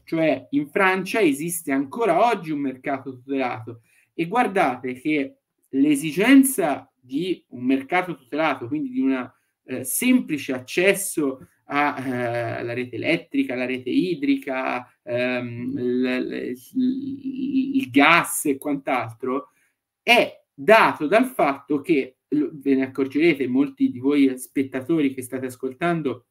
Cioè, in Francia esiste ancora oggi un mercato tutelato e guardate che l'esigenza di un mercato tutelato, quindi di un eh, semplice accesso alla eh, rete elettrica, alla rete idrica, ehm, l- l- il gas e quant'altro, è dato dal fatto che, ve ne accorgerete, molti di voi spettatori che state ascoltando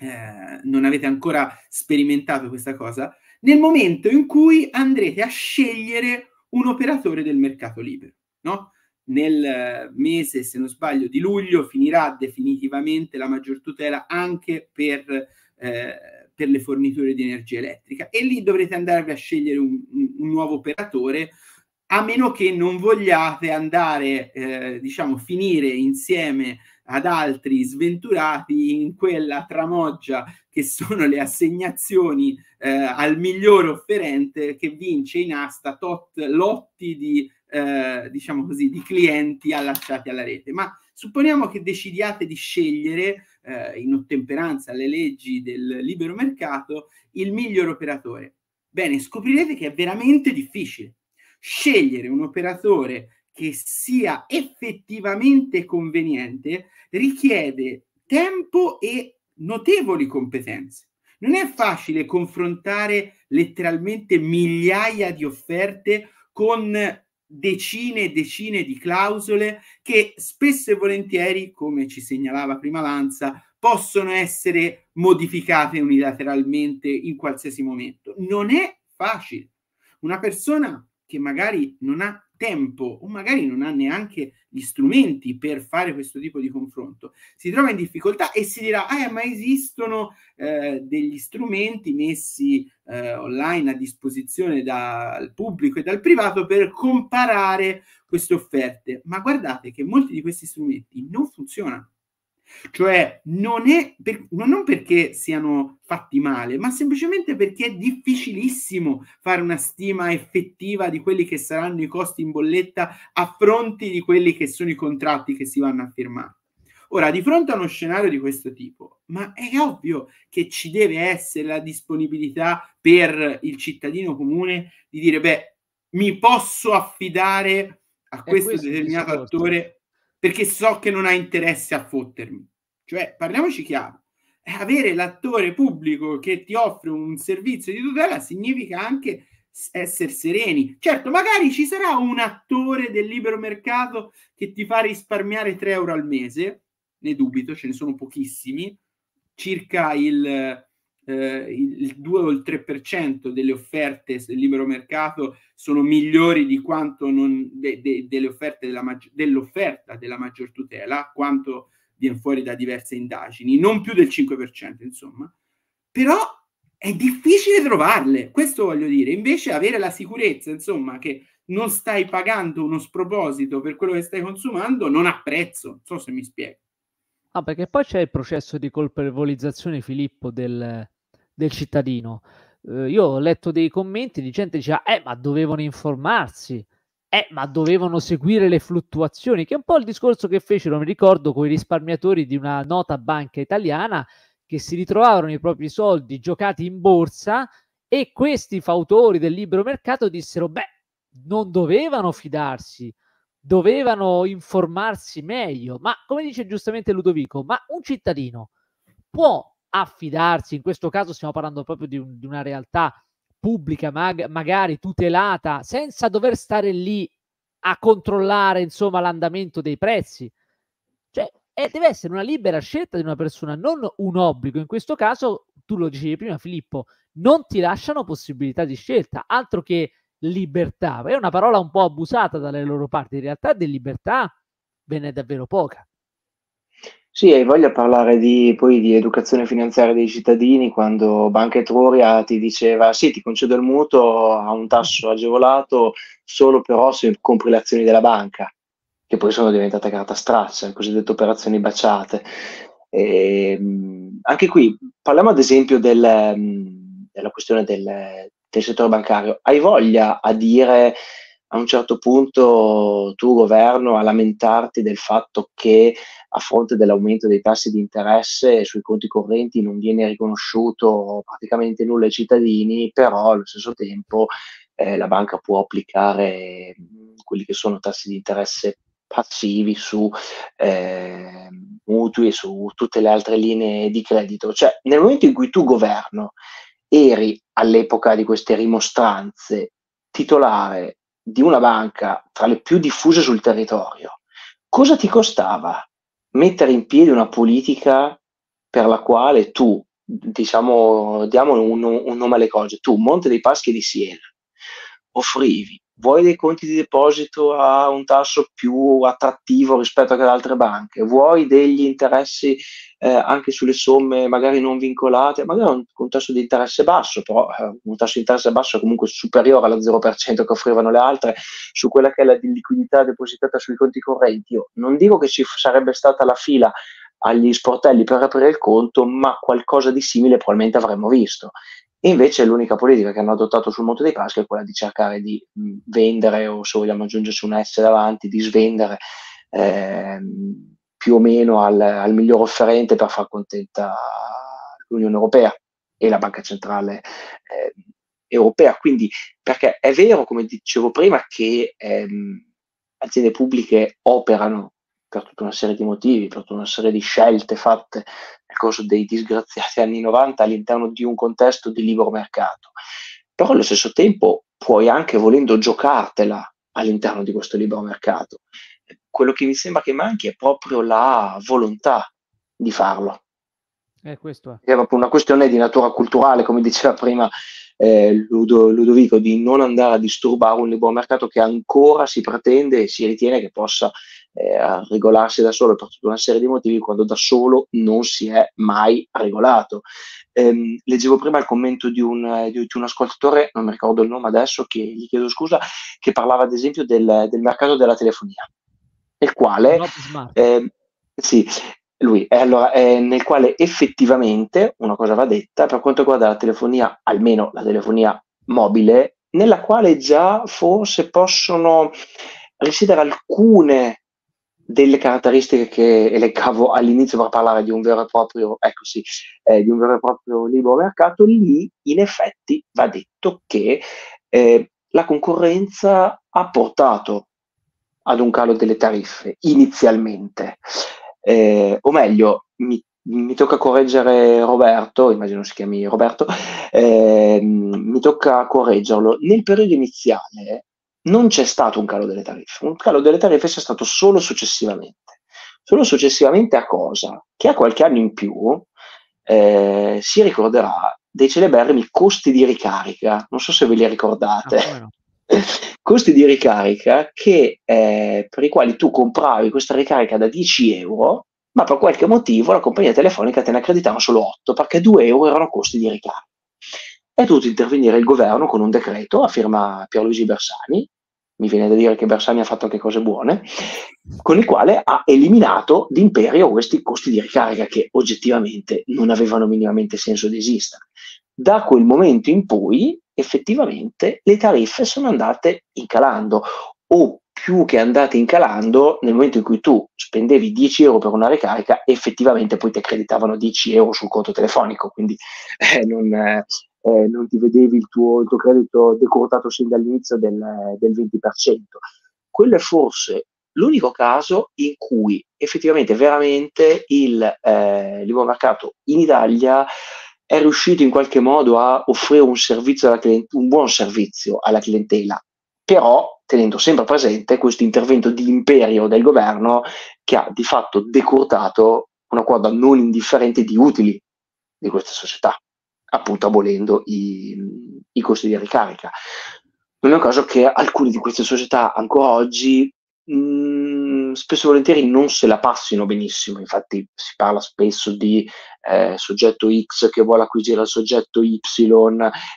eh, non avete ancora sperimentato questa cosa, nel momento in cui andrete a scegliere un operatore del mercato libero. No? nel mese, se non sbaglio, di luglio finirà definitivamente la maggior tutela anche per, eh, per le forniture di energia elettrica e lì dovrete andarvi a scegliere un, un nuovo operatore a meno che non vogliate andare, eh, diciamo, finire insieme ad altri sventurati in quella tramoggia che sono le assegnazioni eh, al miglior offerente che vince in asta tot lotti di eh, diciamo così, di clienti allacciati alla rete. Ma supponiamo che decidiate di scegliere, eh, in ottemperanza alle leggi del libero mercato, il miglior operatore. Bene, scoprirete che è veramente difficile scegliere un operatore che sia effettivamente conveniente richiede tempo e notevoli competenze. Non è facile confrontare letteralmente migliaia di offerte con decine e decine di clausole che spesso e volentieri, come ci segnalava prima Lanza, possono essere modificate unilateralmente in qualsiasi momento. Non è facile. Una persona che magari non ha tempo o magari non ha neanche gli strumenti per fare questo tipo di confronto, si trova in difficoltà e si dirà, ah, ma esistono eh, degli strumenti messi eh, online a disposizione dal pubblico e dal privato per comparare queste offerte, ma guardate che molti di questi strumenti non funzionano cioè, non è per, non perché siano fatti male, ma semplicemente perché è difficilissimo fare una stima effettiva di quelli che saranno i costi in bolletta a fronte di quelli che sono i contratti che si vanno a firmare. Ora, di fronte a uno scenario di questo tipo, ma è ovvio che ci deve essere la disponibilità per il cittadino comune di dire, beh, mi posso affidare a questo, questo determinato attore perché so che non ha interesse a fottermi. Cioè, parliamoci chiaro, eh, avere l'attore pubblico che ti offre un servizio di tutela significa anche essere sereni. Certo, magari ci sarà un attore del libero mercato che ti fa risparmiare 3 euro al mese, ne dubito, ce ne sono pochissimi, circa il eh, il 2 o il 3% delle offerte del libero mercato sono migliori di quanto non, de, de, delle offerte della maggi- dell'offerta della maggior tutela, quanto viene fuori da diverse indagini, non più del 5%, insomma. Però è difficile trovarle, questo voglio dire. Invece avere la sicurezza, insomma, che non stai pagando uno sproposito per quello che stai consumando, non ha prezzo. Non so se mi spiego. Ah, perché poi c'è il processo di colpevolizzazione, Filippo, del, del cittadino. Eh, io ho letto dei commenti di gente che diceva, eh, ma dovevano informarsi, eh, ma dovevano seguire le fluttuazioni, che è un po' il discorso che fecero, mi ricordo, con i risparmiatori di una nota banca italiana che si ritrovarono i propri soldi giocati in borsa e questi fautori del libero mercato dissero, beh, non dovevano fidarsi, dovevano informarsi meglio, ma come dice giustamente Ludovico, ma un cittadino può affidarsi. In questo caso stiamo parlando proprio di, un, di una realtà pubblica, mag- magari tutelata, senza dover stare lì a controllare insomma l'andamento dei prezzi. Cioè, è, eh, deve essere una libera scelta di una persona, non un obbligo. In questo caso, tu lo dicevi prima, Filippo, non ti lasciano possibilità di scelta, altro che libertà. È una parola un po' abusata dalle loro parti, in realtà di libertà ve n'è davvero poca. Sì, hai voglia parlare di, poi di educazione finanziaria dei cittadini quando Banca Etruria ti diceva sì, ti concedo il mutuo a un tasso agevolato solo però se compri le azioni della banca, che poi sono diventate carta straccia, le cosiddette operazioni baciate. E, ehm, anche qui parliamo ad esempio del, della questione del, del settore bancario. Hai voglia a dire a un certo punto tu governo a lamentarti del fatto che a fronte dell'aumento dei tassi di interesse sui conti correnti non viene riconosciuto praticamente nulla ai cittadini, però allo stesso tempo eh, la banca può applicare quelli che sono tassi di interesse passivi su eh, mutui e su tutte le altre linee di credito. Cioè, nel momento in cui tu governo eri all'epoca di queste rimostranze titolare di una banca tra le più diffuse sul territorio, cosa ti costava mettere in piedi una politica per la quale tu, diciamo, diamo un, un nome alle cose, tu, Monte dei Paschi di Siena, offrivi vuoi dei conti di deposito a un tasso più attrattivo rispetto che ad altre banche, vuoi degli interessi eh, anche sulle somme magari non vincolate, magari un, un tasso di interesse basso, però eh, un tasso di interesse basso comunque superiore allo 0% che offrivano le altre, su quella che è la liquidità depositata sui conti correnti. Io non dico che ci sarebbe stata la fila agli sportelli per aprire il conto, ma qualcosa di simile probabilmente avremmo visto invece l'unica politica che hanno adottato sul Monte dei Paschi è quella di cercare di mm, vendere o se vogliamo aggiungersi un S davanti, di svendere eh, più o meno al, al miglior offerente per far contenta l'Unione Europea e la Banca Centrale eh, Europea. Quindi, perché è vero, come dicevo prima, che ehm, aziende pubbliche operano per tutta una serie di motivi, per tutta una serie di scelte fatte nel corso dei disgraziati anni 90 all'interno di un contesto di libero mercato. Però allo stesso tempo puoi anche volendo giocartela all'interno di questo libero mercato. Quello che mi sembra che manchi è proprio la volontà di farlo. Eh, è. proprio una questione di natura culturale, come diceva prima eh, Ludo, Ludovico, di non andare a disturbare un libero mercato che ancora si pretende e si ritiene che possa eh, regolarsi da solo per tutta una serie di motivi quando da solo non si è mai regolato. Eh, leggevo prima il commento di un, di un, ascoltatore, non mi ricordo il nome adesso, che gli chiedo scusa, che parlava ad esempio del, del mercato della telefonia, il quale... Ehm, sì, lui, è allora, è eh, nel quale effettivamente, una cosa va detta, per quanto riguarda la telefonia, almeno la telefonia mobile, nella quale già forse possono risiedere alcune delle caratteristiche che elencavo all'inizio per parlare di un vero e proprio, ecco sì, eh, di un vero e proprio libero mercato, lì in effetti va detto che eh, la concorrenza ha portato ad un calo delle tariffe inizialmente eh, o meglio, mi, mi, tocca correggere Roberto, immagino si chiami Roberto, eh, mi tocca correggerlo. Nel periodo iniziale non c'è stato un calo delle tariffe, un calo delle tariffe c'è stato solo successivamente. Solo successivamente a cosa? Che a qualche anno in più eh, si ricorderà dei celeberrimi costi di ricarica, non so se ve li ricordate. Ah, (laughs) costi di ricarica che, eh, per i quali tu compravi questa ricarica da 10 euro, ma per qualche motivo la compagnia telefonica te ne accreditava solo 8 perché 2 euro erano costi di ricarica. È dovuto intervenire il governo con un decreto a firma Pierluigi Bersani, mi viene da dire che Bersani ha fatto anche cose buone, con il quale ha eliminato d'imperio questi costi di ricarica che oggettivamente non avevano minimamente senso di esistere. Da quel momento in poi effettivamente le tariffe sono andate incalando o più che andate incalando nel momento in cui tu spendevi 10 euro per una ricarica effettivamente poi ti accreditavano 10 euro sul conto telefonico quindi (laughs) eh, non, eh, eh, non, ti vedevi il tuo, il tuo credito decortato sin dall'inizio del, del 20% quello è forse l'unico caso in cui effettivamente veramente il eh, libero mercato in Italia è riuscito in qualche modo a offrire un, client- un buon servizio alla clientela, però tenendo sempre presente questo intervento di imperio del governo che ha di fatto decurtato una quota non indifferente di utili di questa società, appunto abolendo i, i costi di ricarica. Non è un caso che alcune di queste società ancora oggi Mm, spesso e volentieri non se la passino benissimo, infatti si parla spesso di eh, soggetto X che vuole acquisire il soggetto Y,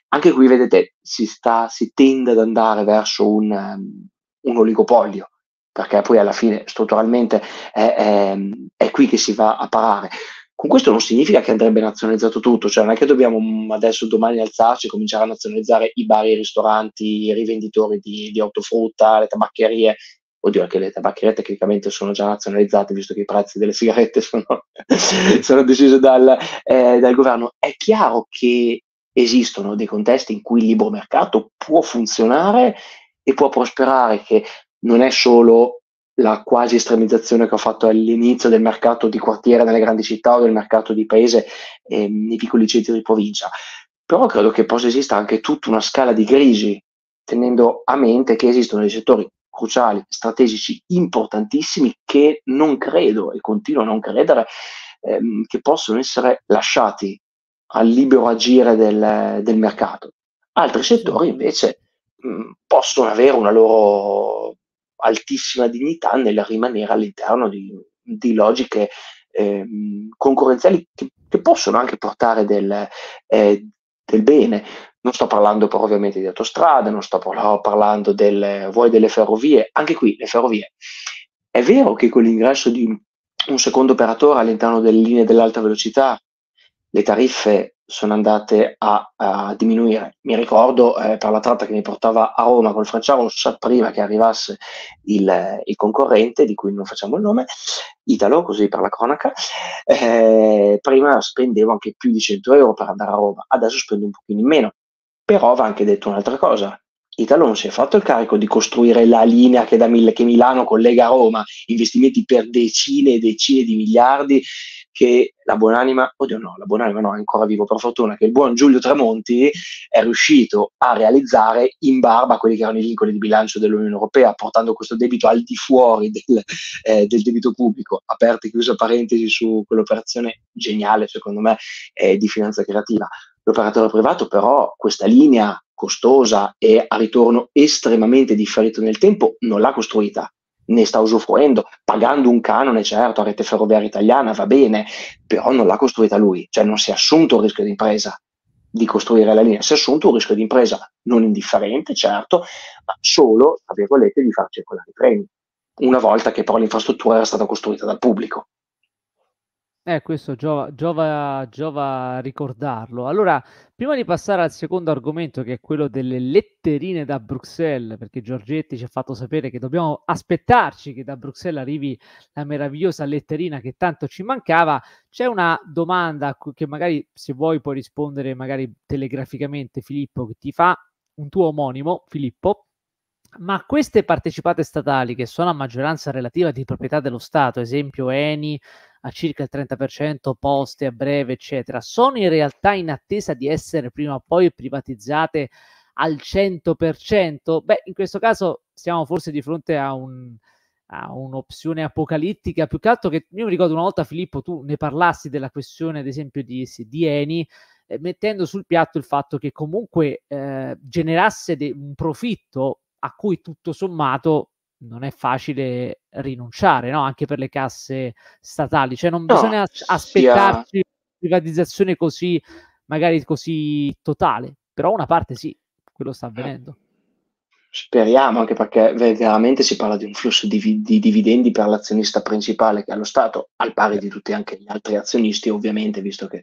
anche qui vedete si, sta, si tende ad andare verso un, um, un oligopolio, perché poi alla fine strutturalmente è, è, è, qui che si va a parare. Con questo non significa che andrebbe nazionalizzato tutto, cioè non è che dobbiamo mm, adesso domani alzarci e cominciare a nazionalizzare i bar, i ristoranti, i rivenditori di, di autofrutta, le tabaccherie Oddio, anche le tabacchiere tecnicamente sono già nazionalizzate, visto che i prezzi delle sigarette (laughs) sono, sono decisi dal, eh, dal governo. È chiaro che esistono dei contesti in cui il libero mercato può funzionare e può prosperare, che non è solo la quasi estremizzazione che ho fatto all'inizio del mercato di quartiere nelle grandi città o del mercato di paese eh, nei piccoli centri di provincia. Però credo che possa esista anche tutta una scala di grigi, tenendo a mente che esistono dei settori cruciali, strategici importantissimi che non credo e continuo a non credere ehm, che possono essere lasciati al libero agire del, del mercato. Altri settori invece mh, possono avere una loro altissima dignità nel rimanere all'interno di, di logiche eh, concorrenziali che, che, possono anche portare del, eh, del bene. Non sto parlando però ovviamente di autostrade, non sto oh, parlando del, vuoi delle ferrovie, anche qui le ferrovie. È vero che con l'ingresso di un secondo operatore all'interno delle linee dell'alta velocità le tariffe sono andate a, a diminuire. Mi ricordo eh, per la tratta che mi portava a Roma col Franciaro, prima che arrivasse il, il, concorrente, di cui non facciamo il nome, Italo, così per la cronaca, eh, prima spendevo anche più di 100 euro per andare a Roma, adesso spendo un pochino in meno. Però va anche detto un'altra cosa. Italo non si è fatto il carico di costruire la linea che, da Mil- che Milano collega a Roma, investimenti per decine e decine di miliardi che la buonanima, oddio no, la buonanima no, è ancora vivo per fortuna, che il buon Giulio Tremonti è riuscito a realizzare in barba quelli che erano i vincoli di bilancio dell'Unione Europea, portando questo debito al di fuori del, eh, del debito pubblico. aperto e chiuso parentesi su quell'operazione geniale, secondo me, eh, di finanza creativa l'operatore privato, però questa linea costosa e a ritorno estremamente differito nel tempo non l'ha costruita, ne sta usufruendo, pagando un canone, certo, a rete ferroviaria italiana va bene, però non l'ha costruita lui, cioè non si è assunto il rischio di impresa di costruire la linea, si è assunto un rischio di impresa non indifferente, certo, ma solo, tra virgolette, di far circolare i treni, una volta che però l'infrastruttura era stata costruita dal pubblico. Eh, questo giova, giova, giova ricordarlo. Allora, prima di passare al secondo argomento, che è quello delle letterine da Bruxelles, perché Giorgetti ci ha fatto sapere che dobbiamo aspettarci che da Bruxelles arrivi la meravigliosa letterina che tanto ci mancava, c'è una domanda che magari, se vuoi, puoi rispondere magari telegraficamente, Filippo, che ti fa un tuo omonimo, Filippo ma queste partecipate statali, che sono a maggioranza relativa di proprietà dello Stato, esempio Eni a circa il 30%, poste a breve, eccetera, sono in realtà in attesa di essere prima o poi privatizzate al 100%? Beh, in questo caso siamo forse di fronte a un, a un'opzione apocalittica, più che altro che io mi ricordo una volta Filippo tu ne parlassi della questione ad esempio di, di Eni, eh, mettendo sul piatto il fatto che comunque eh, generasse de- un profitto a cui tutto sommato non è facile rinunciare, no? anche per le casse statali. Cioè non no, bisogna aspettarci sia... privatizzazione così, magari così totale, però una parte sì, quello sta eh. avvenendo. Speriamo, anche perché veramente si parla di un flusso di, di dividendi per l'azionista principale che è lo Stato, al pari di tutti anche gli altri azionisti, ovviamente, visto che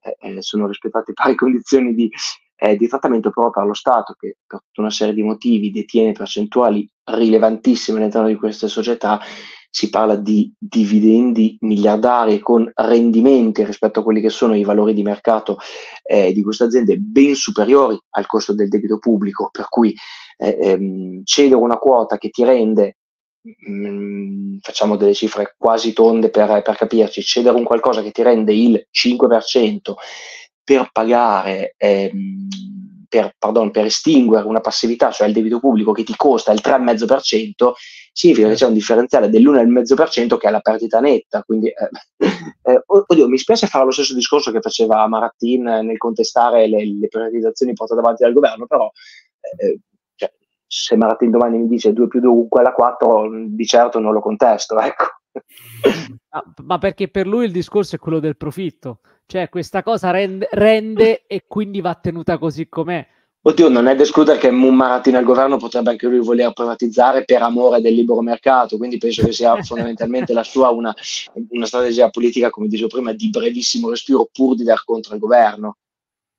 eh, eh sono rispettate pari condizioni di, è di trattamento proprio per lo Stato che per tutta una serie di motivi detiene percentuali rilevantissime all'interno di queste società. Si parla di dividendi miliardari con rendimenti rispetto a quelli che sono i valori di mercato eh, di queste aziende ben superiori al costo del debito pubblico, per cui eh, ehm, cedere una quota che ti rende Mm, facciamo delle cifre quasi tonde per, per, capirci, cedere un qualcosa che ti rende il 5% per pagare, ehm, per, pardon, per estinguere una passività, cioè il debito pubblico che ti costa il 3,5%, significa che c'è un differenziale dell'1,5% che è la perdita netta. Quindi, eh, (laughs) eh, oddio, mi spiace fare lo stesso discorso che faceva Maratin nel contestare le, le privatizzazioni portate avanti dal governo, però eh, eh cioè, se Maratin domani mi dice 2 più 2 uguale a 4, di certo non lo contesto. Ecco ah, ma perché per lui il discorso è quello del profitto, cioè questa cosa rende, rende e quindi va tenuta così com'è. Oddio, non è da escludere che Mummaratin al governo potrebbe anche lui voler privatizzare per amore del libero mercato, quindi penso che sia (laughs) fondamentalmente la sua una, una strategia politica, come dicevo prima, di brevissimo respiro pur di dar contro al governo.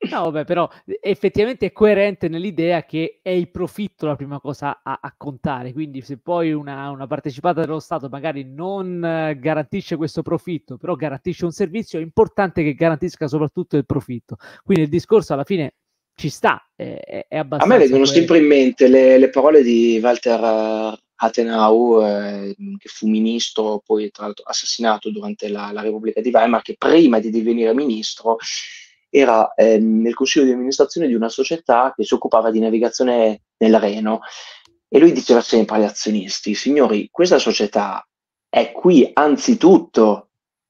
No, vabbè, però effettivamente è coerente nell'idea che è il profitto la prima cosa a, a contare, quindi se poi una, una, partecipata dello Stato magari non eh, garantisce questo profitto, però garantisce un servizio, è importante che garantisca soprattutto il profitto. Quindi il discorso alla fine ci sta, è, è abbastanza... A me vengono sempre in mente le, le parole di Walter eh, Atenau, eh, che fu ministro, poi tra l'altro assassinato durante la, la Repubblica di Weimar, che prima di divenire ministro era eh, nel consiglio di amministrazione di una società che si occupava di navigazione nel Reno e lui diceva sempre agli azionisti, signori, questa società è qui anzitutto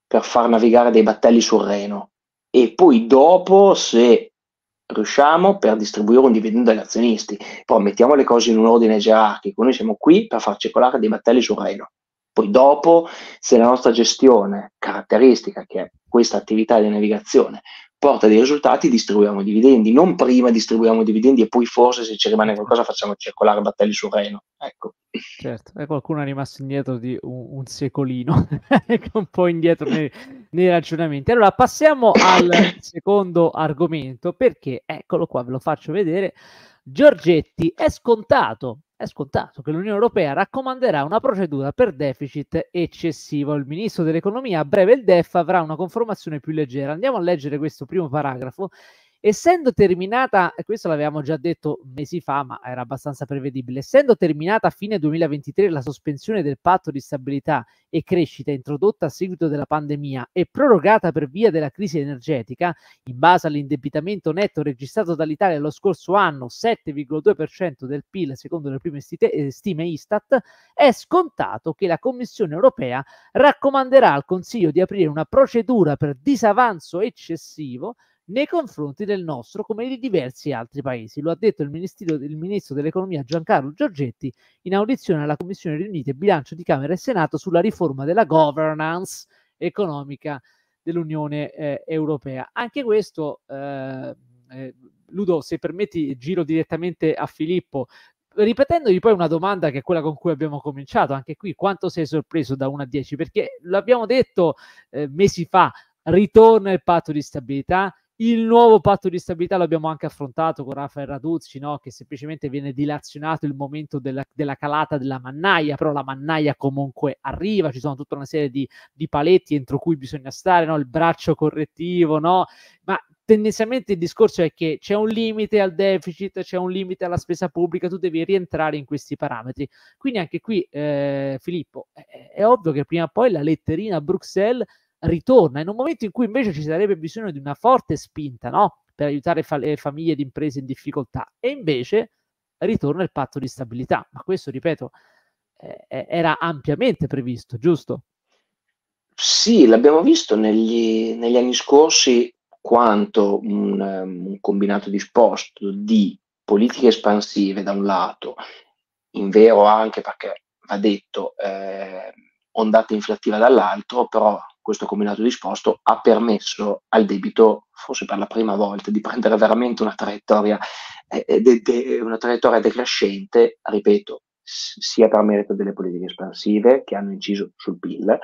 per far navigare dei battelli sul Reno e poi dopo, se riusciamo, per distribuire un dividendo agli azionisti. Poi mettiamo le cose in un ordine gerarchico, noi siamo qui per far circolare dei battelli sul Reno. Poi dopo, se la nostra gestione caratteristica, che è questa attività di navigazione, porta dei risultati distribuiamo dividendi, non prima distribuiamo dividendi e poi forse se ci rimane qualcosa facciamo circolare battelli sul Reno. Ecco. Certo, e qualcuno è rimasto indietro di un, un secolino, (laughs) ecco, un po' indietro nei, nei, ragionamenti. Allora passiamo al secondo argomento perché, eccolo qua, ve lo faccio vedere, Giorgetti è scontato, è scontato che l'Unione Europea raccomanderà una procedura per deficit eccessivo. Il ministro dell'economia a breve il DEF avrà una conformazione più leggera. Andiamo a leggere questo primo paragrafo essendo terminata, e questo l'avevamo già detto mesi fa, ma era abbastanza prevedibile, essendo terminata a fine 2023 la sospensione del patto di stabilità e crescita introdotta a seguito della pandemia e prorogata per via della crisi energetica, in base all'indebitamento netto registrato dall'Italia lo scorso anno, 7,2% del PIL secondo le prime eh, stime Istat, è scontato che la Commissione europea raccomanderà al Consiglio di aprire una procedura per disavanzo eccessivo nei confronti del nostro come di diversi altri paesi. Lo ha detto il, il ministro dell'economia Giancarlo Giorgetti in audizione alla Commissione riunite bilancio di Camera e Senato sulla riforma della governance economica dell'Unione eh, Europea. Anche questo, eh, eh Ludo, se permetti, giro direttamente a Filippo. Ripetendogli poi una domanda che è quella con cui abbiamo cominciato, anche qui, quanto sei sorpreso da 1 a 10? Perché l'abbiamo detto eh, mesi fa, ritorna il patto di stabilità, il nuovo patto di stabilità l'abbiamo anche affrontato con Rafael Raduzzi, no? che semplicemente viene dilazionato il momento della, della, calata della mannaia, però la mannaia comunque arriva, ci sono tutta una serie di, di paletti entro cui bisogna stare, no? il braccio correttivo, no? ma tendenzialmente il discorso è che c'è un limite al deficit, c'è un limite alla spesa pubblica, tu devi rientrare in questi parametri. Quindi anche qui, eh, Filippo, è, è ovvio che prima o poi la letterina a Bruxelles ritorna, in un momento in cui invece ci sarebbe bisogno di una forte spinta no? per aiutare fa- eh, famiglie ed imprese in difficoltà, e invece ritorna il patto di stabilità. Ma questo, ripeto, eh, eh era ampiamente previsto, giusto? Sì, l'abbiamo visto negli, negli anni scorsi quanto un, um, un combinato disposto di politiche espansive da un lato, in vero anche perché va detto eh, ondata inflattiva dall'altro, però questo combinato disposto ha permesso al debito, forse per la prima volta, di prendere veramente una traiettoria, eh, eh de, de, una traiettoria decrescente, ripeto, sia per merito delle politiche espansive che hanno inciso sul PIL,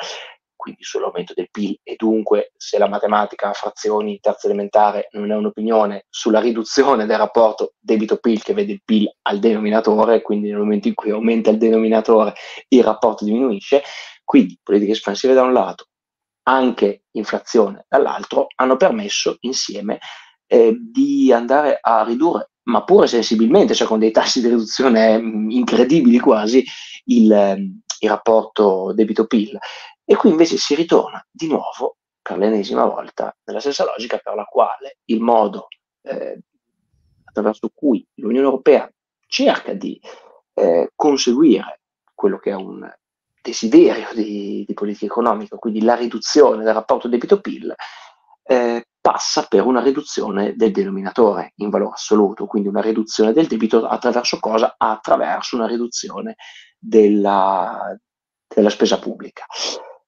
quindi sull'aumento del PIL e dunque se la matematica a frazioni terza elementare non è un'opinione sulla riduzione del rapporto debito-PIL che vede il PIL al denominatore, quindi nel momento in cui aumenta il denominatore il rapporto diminuisce, quindi politiche espansive da un lato, anche inflazione dall'altro, hanno permesso insieme eh, di andare a ridurre, ma pure sensibilmente, cioè con dei tassi di riduzione mm, incredibili quasi, il, ehm, il rapporto debito-PIL. E qui invece si ritorna di nuovo per l'ennesima volta nella stessa logica per la quale il modo eh, attraverso cui l'Unione Europea cerca di eh, conseguire quello che è un desiderio di, di politica economica, quindi la riduzione del rapporto debito-PIL, eh, passa per una riduzione del denominatore in valore assoluto, quindi una riduzione del debito attraverso cosa? Attraverso una riduzione della, della spesa pubblica.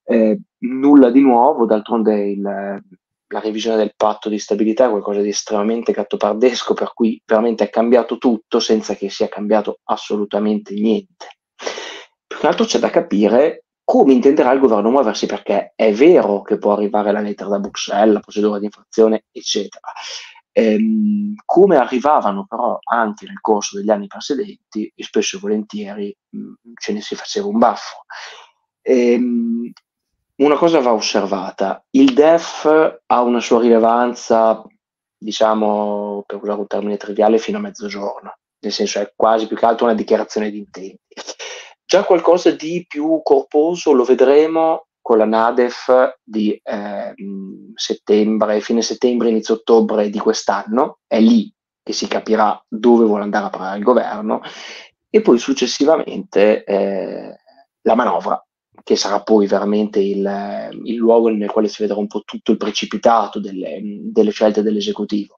Eh, nulla di nuovo, d'altronde il, la revisione del patto di stabilità è qualcosa di estremamente gattopardesco, per cui veramente è cambiato tutto senza che sia cambiato assolutamente niente. Tra l'altro c'è da capire come intenderà il governo muoversi, perché è vero che può arrivare la lettera da Bruxelles, la procedura di infrazione, eccetera. Ehm, come arrivavano però anche nel corso degli anni precedenti, e spesso e volentieri mh, ce ne si faceva un baffo. Ehm, una cosa va osservata, il DEF ha una sua rilevanza, diciamo, per usare un termine triviale, fino a mezzogiorno, nel senso è quasi più che altro una dichiarazione di intenti. Già qualcosa di più corposo lo vedremo con la NADEF di eh, settembre, fine settembre, inizio ottobre di quest'anno, è lì che si capirà dove vuole andare a parare il governo e poi successivamente eh, la manovra, che sarà poi veramente il, il, luogo nel quale si vedrà un po' tutto il precipitato delle, delle scelte dell'esecutivo.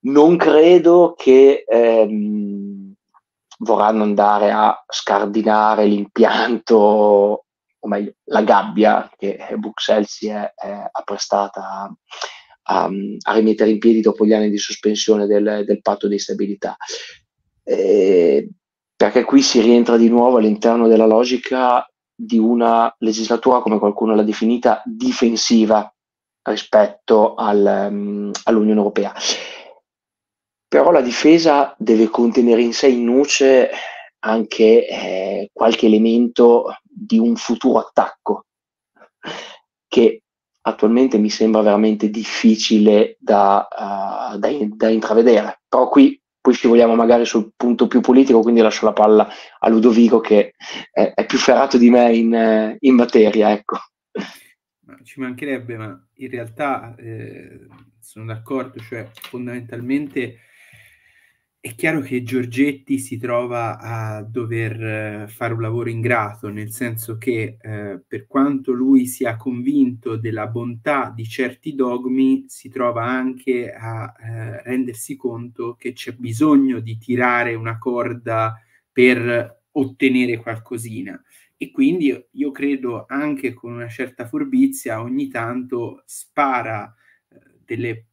Non credo che... Ehm, vorranno andare a scardinare l'impianto o meglio la gabbia che Bruxelles si è, è apprestata a, a, a, rimettere in piedi dopo gli anni di sospensione del, del patto di stabilità. Eh, perché qui si rientra di nuovo all'interno della logica di una legislatura, come qualcuno l'ha definita, difensiva rispetto al, um, all'Unione Europea però la difesa deve contenere in sé in nuce anche eh, qualche elemento di un futuro attacco che attualmente mi sembra veramente difficile da, uh, da, in, da intravedere. Però qui poi ci vogliamo magari sul punto più politico, quindi lascio la palla a Ludovico che è, è più ferrato di me in, eh, in materia. Ecco. Ci mancherebbe, ma in realtà eh, sono d'accordo, cioè fondamentalmente è chiaro che Giorgetti si trova a dover eh, fare un lavoro ingrato, nel senso che eh, per quanto lui sia convinto della bontà di certi dogmi, si trova anche a eh, rendersi conto che c'è bisogno di tirare una corda per ottenere qualcosina. E quindi io credo anche con una certa furbizia ogni tanto spara eh, delle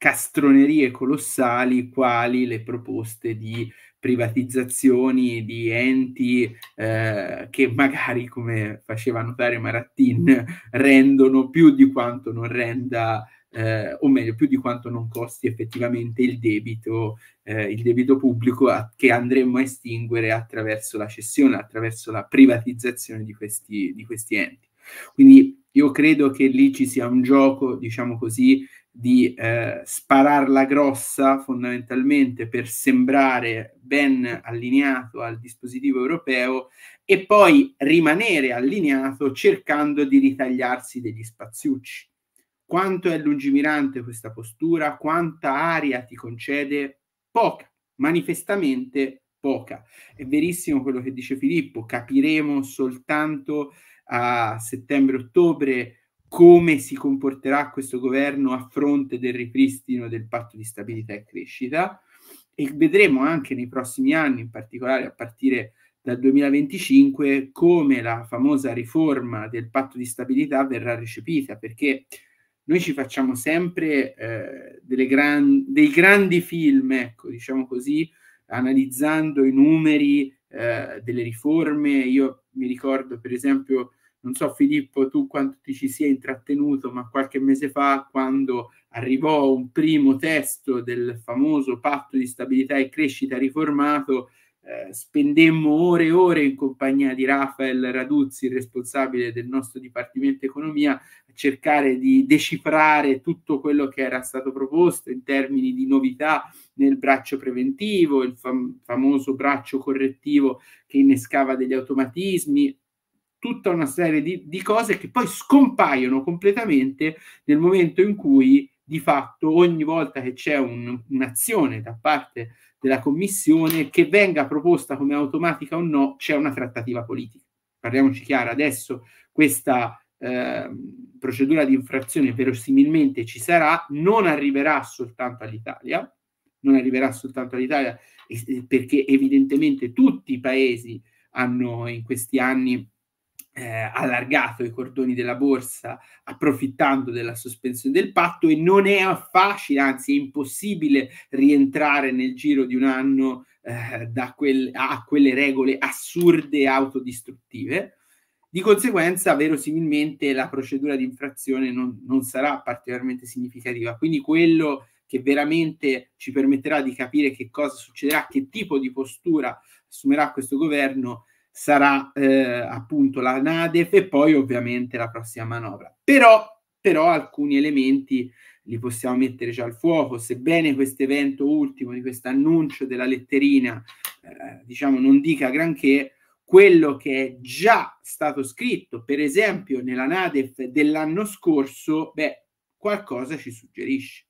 castronerie colossali quali le proposte di privatizzazioni di enti eh, che magari, come faceva notare Marattin, mm. rendono più di quanto non renda, eh, o meglio, più di quanto non costi effettivamente il debito, eh, il debito pubblico a, che andremmo a estinguere attraverso la cessione, attraverso la privatizzazione di questi, di questi enti. Quindi io credo che lì ci sia un gioco, diciamo così, di eh, spararla grossa fondamentalmente per sembrare ben allineato al dispositivo europeo e poi rimanere allineato cercando di ritagliarsi degli spaziucci. Quanto è lungimirante questa postura, quanta aria ti concede? Poca, manifestamente poca. È verissimo quello che dice Filippo, capiremo soltanto a settembre-ottobre come si comporterà questo governo a fronte del ripristino del patto di stabilità e crescita e vedremo anche nei prossimi anni, in particolare a partire dal 2025, come la famosa riforma del patto di stabilità verrà recepita, perché noi ci facciamo sempre eh, gran, dei grandi film, ecco, diciamo così, analizzando i numeri eh, delle riforme. Io mi ricordo, per esempio, non so Filippo tu quanto ti ci sia intrattenuto, ma qualche mese fa quando arrivò un primo testo del famoso patto di stabilità e crescita riformato, eh, spendemmo ore e ore in compagnia di Rafael Raduzzi, responsabile del nostro Dipartimento Economia, a cercare di decifrare tutto quello che era stato proposto in termini di novità nel braccio preventivo, il fam- famoso braccio correttivo che innescava degli automatismi tutta una serie di, di cose che poi scompaiono completamente nel momento in cui di fatto ogni volta che c'è un, un'azione da parte della commissione che venga proposta come automatica o no, c'è una trattativa politica. Parliamoci chiaro, adesso questa eh, procedura di infrazione verosimilmente ci sarà, non arriverà soltanto all'Italia, non arriverà soltanto all'Italia perché evidentemente tutti i paesi hanno in questi anni eh, allargato i cordoni della borsa approfittando della sospensione del patto e non è facile, anzi è impossibile rientrare nel giro di un anno eh, da quel, a quelle regole assurde e autodistruttive. Di conseguenza, verosimilmente, la procedura di infrazione non, non sarà particolarmente significativa. Quindi quello che veramente ci permetterà di capire che cosa succederà, che tipo di postura assumerà questo governo, sarà eh, appunto la NADEF e poi ovviamente la prossima manovra. Però, però alcuni elementi li possiamo mettere già al fuoco, sebbene questo evento ultimo di questo annuncio della letterina eh, diciamo non dica granché, quello che è già stato scritto, per esempio nella NADEF dell'anno scorso, beh, qualcosa ci suggerisce.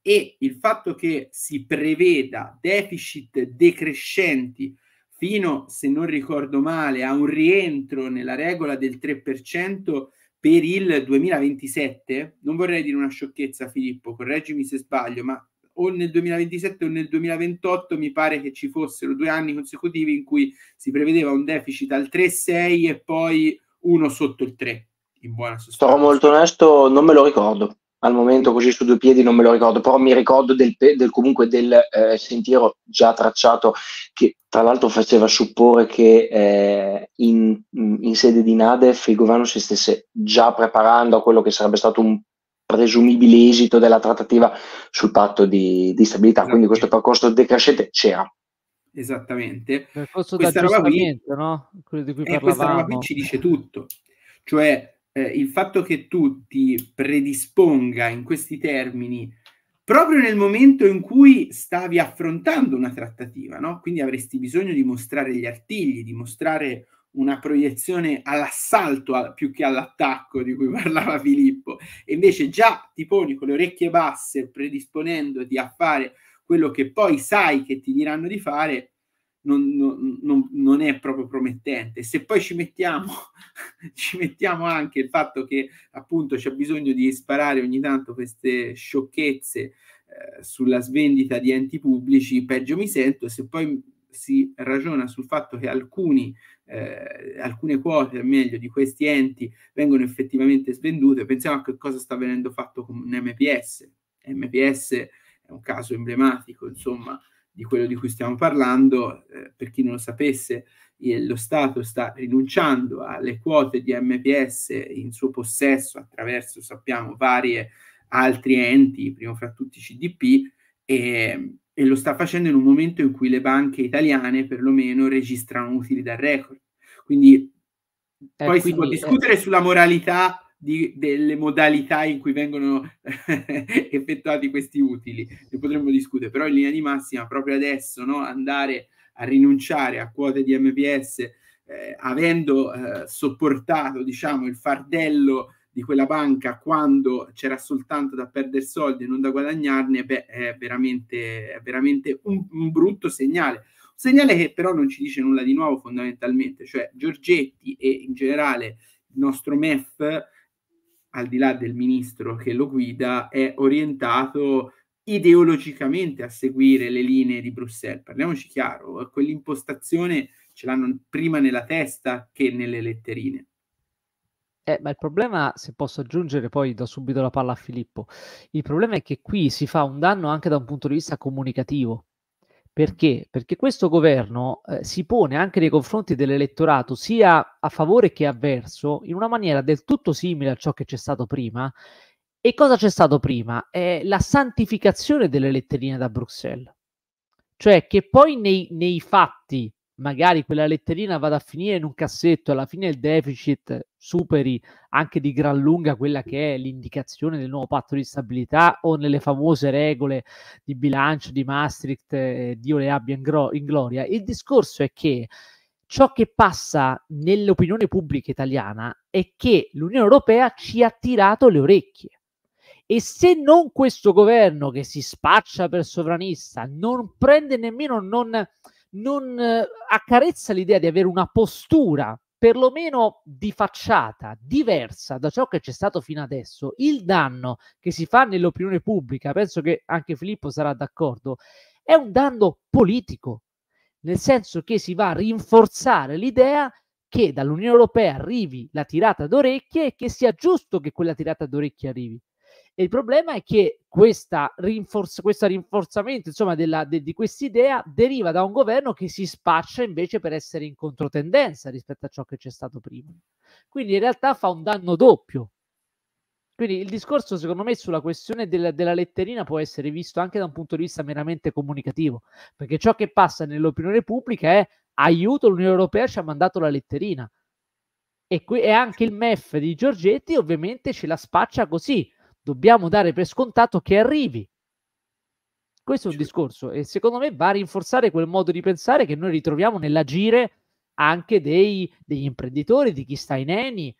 E il fatto che si preveda deficit decrescenti fino, se non ricordo male, a un rientro nella regola del 3% per il 2027. Non vorrei dire una sciocchezza, Filippo, correggimi se sbaglio, ma o nel 2027 o nel 2028 mi pare che ci fossero due anni consecutivi in cui si prevedeva un deficit al 3,6 e poi uno sotto il 3 in buona sostanza. Sarò molto onesto, non me lo ricordo al momento così su due piedi non me lo ricordo, però mi ricordo del, del comunque del eh, sentiero già tracciato che tra l'altro faceva supporre che eh, in, in, sede di Nadef il governo si stesse già preparando a quello che sarebbe stato un presumibile esito della trattativa sul patto di, di stabilità, quindi esatto. questo percorso decrescente c'era. Esattamente. Percorso questa roba qui, no? Quello di cui eh, Questa roba qui ci dice tutto, cioè eh, il fatto che tu ti predisponga in questi termini proprio nel momento in cui stavi affrontando una trattativa, no? quindi avresti bisogno di mostrare gli artigli, di mostrare una proiezione all'assalto a, più che all'attacco di cui (laughs) parlava Filippo, e invece già ti poni con le orecchie basse predisponendoti a fare quello che poi sai che ti diranno di fare, non, non, non, è proprio promettente. Se poi ci mettiamo (laughs) ci mettiamo anche il fatto che appunto c'è bisogno di sparare ogni tanto queste sciocchezze eh, sulla svendita di enti pubblici, peggio mi sento se poi si ragiona sul fatto che alcuni, eh, alcune quote, meglio, di questi enti vengono effettivamente svendute. Pensiamo a che cosa sta venendo fatto con MPS. MPS è un caso emblematico, insomma, di quello di cui stiamo parlando. Eh, per chi non lo sapesse, lo Stato sta rinunciando alle quote di MPS in suo possesso attraverso, sappiamo, vari altri enti, primo fra tutti CDP, e, e lo sta facendo in un momento in cui le banche italiane perlomeno registrano utili da record. Quindi eh, poi quindi, si può eh, discutere eh, sulla moralità di, delle modalità in cui vengono (laughs) effettuati questi utili, ne potremmo discutere, però in linea di massima proprio adesso no, andare a rinunciare a quote di MPS eh, avendo eh, sopportato diciamo, il fardello di quella banca quando c'era soltanto da perdere soldi e non da guadagnarne, beh, è veramente, è veramente un, un brutto segnale. Un segnale che però non ci dice nulla di nuovo fondamentalmente, cioè Giorgetti e in generale il nostro MEF, al di là del ministro che lo guida, è orientato ideologicamente a seguire le linee di Bruxelles. Parliamoci chiaro, quell'impostazione ce l'hanno prima nella testa che nelle letterine. Eh, ma il problema, se posso aggiungere, poi do subito la palla a Filippo. Il problema è che qui si fa un danno anche da un punto di vista comunicativo. Perché? Perché questo governo eh, si pone anche nei confronti dell'elettorato, sia a favore che avverso, in una maniera del tutto simile a ciò che c'è stato prima, e cosa c'è stato prima? È la santificazione delle letterine da Bruxelles. Cioè che poi nei, nei fatti magari quella letterina vada a finire in un cassetto, alla fine il deficit superi anche di gran lunga quella che è l'indicazione del nuovo patto di stabilità o nelle famose regole di bilancio di Maastricht, eh, Dio le abbia in, gro- in gloria. Il discorso è che ciò che passa nell'opinione pubblica italiana è che l'Unione Europea ci ha tirato le orecchie e se non questo governo che si spaccia per sovranista non prende nemmeno, non, non eh, accarezza l'idea di avere una postura perlomeno di facciata, diversa da ciò che c'è stato fino adesso, il danno che si fa nell'opinione pubblica, penso che anche Filippo sarà d'accordo, è un danno politico, nel senso che si va a rinforzare l'idea che dall'Unione Europea arrivi la tirata d'orecchie e che sia giusto che quella tirata d'orecchie arrivi. E il problema è che questa rinforz- questo rinforzamento insomma, della, de- di quest'idea deriva da un governo che si spaccia invece per essere in controtendenza rispetto a ciò che c'è stato prima. Quindi in realtà fa un danno doppio. Quindi il discorso, secondo me, sulla questione del- della letterina può essere visto anche da un punto di vista meramente comunicativo, perché ciò che passa nell'opinione pubblica è aiuto, l'Unione Europea ci ha mandato la letterina. E, qui- e anche il MEF di Giorgetti ovviamente ce la spaccia così, dobbiamo dare per scontato che arrivi. Questo è un discorso e secondo me va a rinforzare quel modo di pensare che noi ritroviamo nell'agire anche dei, degli imprenditori, di chi sta in ENI,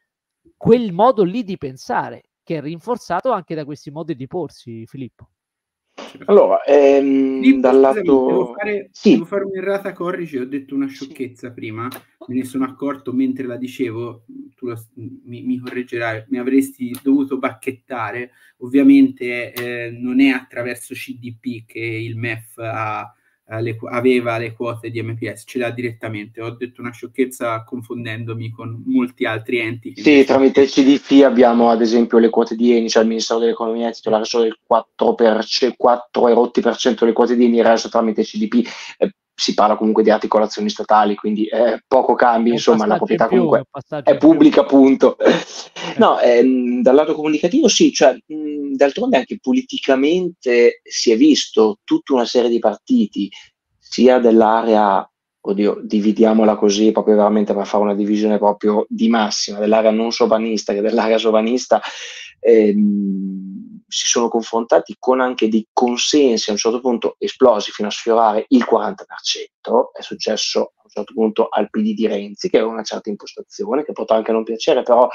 quel modo lì di pensare che è rinforzato anche da questi modi di porsi, Filippo. Allora, ehm, Lì, dal scusami, lato... Devo fare, sì. un'errata corrige, ho detto una sciocchezza sì. prima, me ne sono accorto mentre la dicevo, tu la, mi, mi, correggerai, mi avresti dovuto bacchettare, ovviamente eh, non è attraverso CDP che il MEF ha eh, le, aveva le quote di MPS, ce l'ha direttamente. Ho detto una sciocchezza confondendomi con molti altri enti. Sì, invece... tramite il CDP abbiamo ad esempio le quote di Eni, cioè il Ministero dell'Economia è titolare solo del 4, per, 4 erotti per cento delle quote di Eni, il resto tramite il CDP. Eh, si parla comunque di articolazioni statali, quindi eh, poco cambi, insomma, la proprietà più, comunque è pubblica, più. punto. Eh. (laughs) no, ehm, dal lato comunicativo sì, cioè, mh, d'altronde anche politicamente si è visto tutta una serie di partiti, sia dell'area, oddio, dividiamola così, proprio veramente per fare una divisione proprio di massima, dell'area non sovranista che dell'area sovranista, ehm, si sono confrontati con anche dei consensi a un certo punto esplosi fino a sfiorare il 40%, è successo a un certo punto al PD di Renzi che aveva una certa impostazione che potrà anche non piacere, però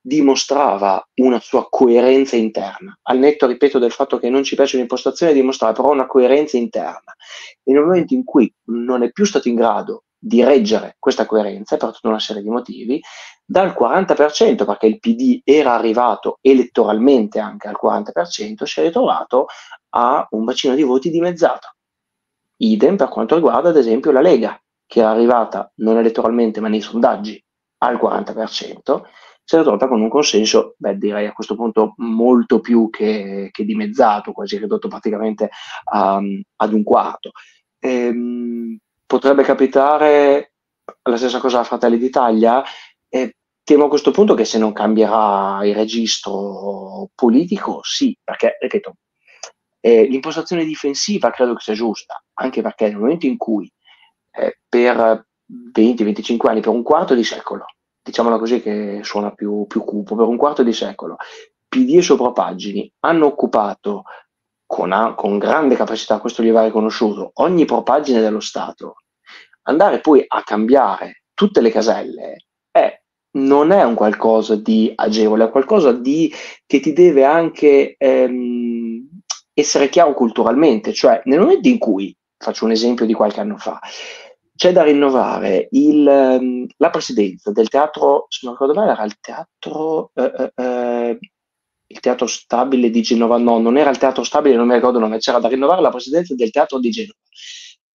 dimostrava una sua coerenza interna, al netto, ripeto, del fatto che non ci piace un'impostazione, dimostrava però una coerenza interna. E nel momento in cui non è più stato in grado di reggere questa coerenza per tutta una serie di motivi, dal 40%, perché il PD era arrivato elettoralmente anche al 40%, si è ritrovato a un bacino di voti dimezzato. Idem per quanto riguarda ad esempio la Lega, che era arrivata non elettoralmente ma nei sondaggi al 40%, si è ridotta con un consenso, beh, direi a questo punto molto più che, che dimezzato, quasi ridotto praticamente um, ad un quarto. Ehm, potrebbe capitare la stessa cosa a Fratelli d'Italia e temo a questo punto che se non cambierà il registro politico, sì, perché, ripeto, eh, l'impostazione difensiva credo che sia giusta, anche perché nel momento in cui eh, per 20-25 anni, per un quarto di secolo, diciamola così che suona più, più cupo, per un quarto di secolo, PD e Sopropaggini hanno occupato con, con grande capacità, questo gli va riconosciuto, ogni propaggine dello Stato, andare poi a cambiare tutte le caselle è, non è un qualcosa di agevole, è qualcosa di, che ti deve anche ehm, essere chiaro culturalmente, cioè nel momento in cui, faccio un esempio di qualche anno fa, c'è da rinnovare il, ehm, la presidenza del teatro, se non ricordo male, era il teatro, eh, eh, eh, il teatro stabile di Genova, no, non era il teatro stabile, non mi ricordo il nome, c'era da rinnovare la presidenza del teatro di Genova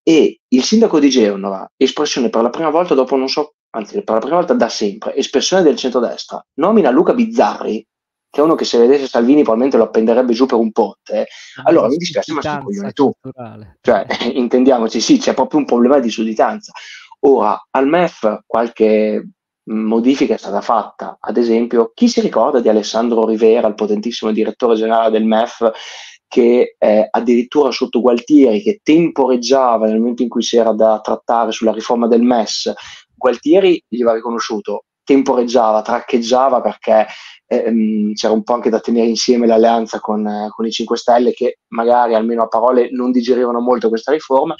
e il sindaco di Genova, espressione per la prima volta dopo non so, anzi per la prima volta da sempre, espressione del centrodestra, nomina Luca Bizzarri, che è uno che se vedesse Salvini probabilmente lo appenderebbe giù per un ponte, ah, allora mi dispiace ma sei coglione tu. Cioè, (laughs) intendiamoci, sì, c'è proprio un problema di sudditanza. Ora, al MEF qualche modifica è stata fatta, ad esempio, chi si ricorda di Alessandro Rivera, il potentissimo direttore generale del MEF, che eh, addirittura sotto Gualtieri, che temporeggiava nel momento in cui si era da trattare sulla riforma del MES, Gualtieri gli va riconosciuto, temporeggiava, traccheggiava perché ehm, c'era un po' anche da tenere insieme l'alleanza con, eh, con i 5 Stelle che magari almeno a parole non digerivano molto questa riforma,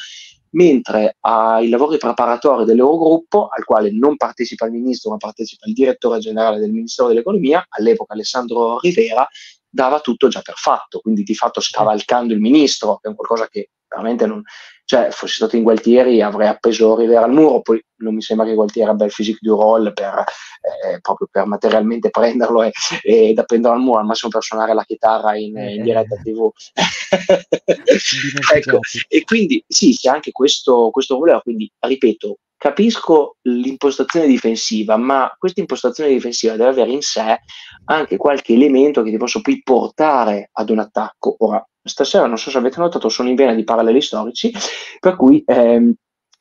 mentre ai lavori preparatori dell'Eurogruppo, al quale non partecipa il ministro ma partecipa il direttore generale del Ministero dell'Economia, all'epoca Alessandro Rivera, dava tutto già per fatto, quindi di fatto scavalcando il ministro, che è un qualcosa che veramente non... Cioè, fossi stato in Gualtieri avrei appeso Rivera al muro, poi non mi sembra che Gualtieri abbia il physique du roll per, eh, proprio per materialmente (laughs) prenderlo e, e da al muro, al massimo per suonare la chitarra in, eh, in eh. diretta tv. (laughs) ecco, e quindi sì, c'è anche questo, questo problema, quindi ripeto, capisco l'impostazione difensiva, ma questa impostazione difensiva deve avere in sé anche qualche elemento che ti posso poi portare ad un attacco. Ora, stasera non so se avete notato, sono in vena di paralleli storici, per cui ehm,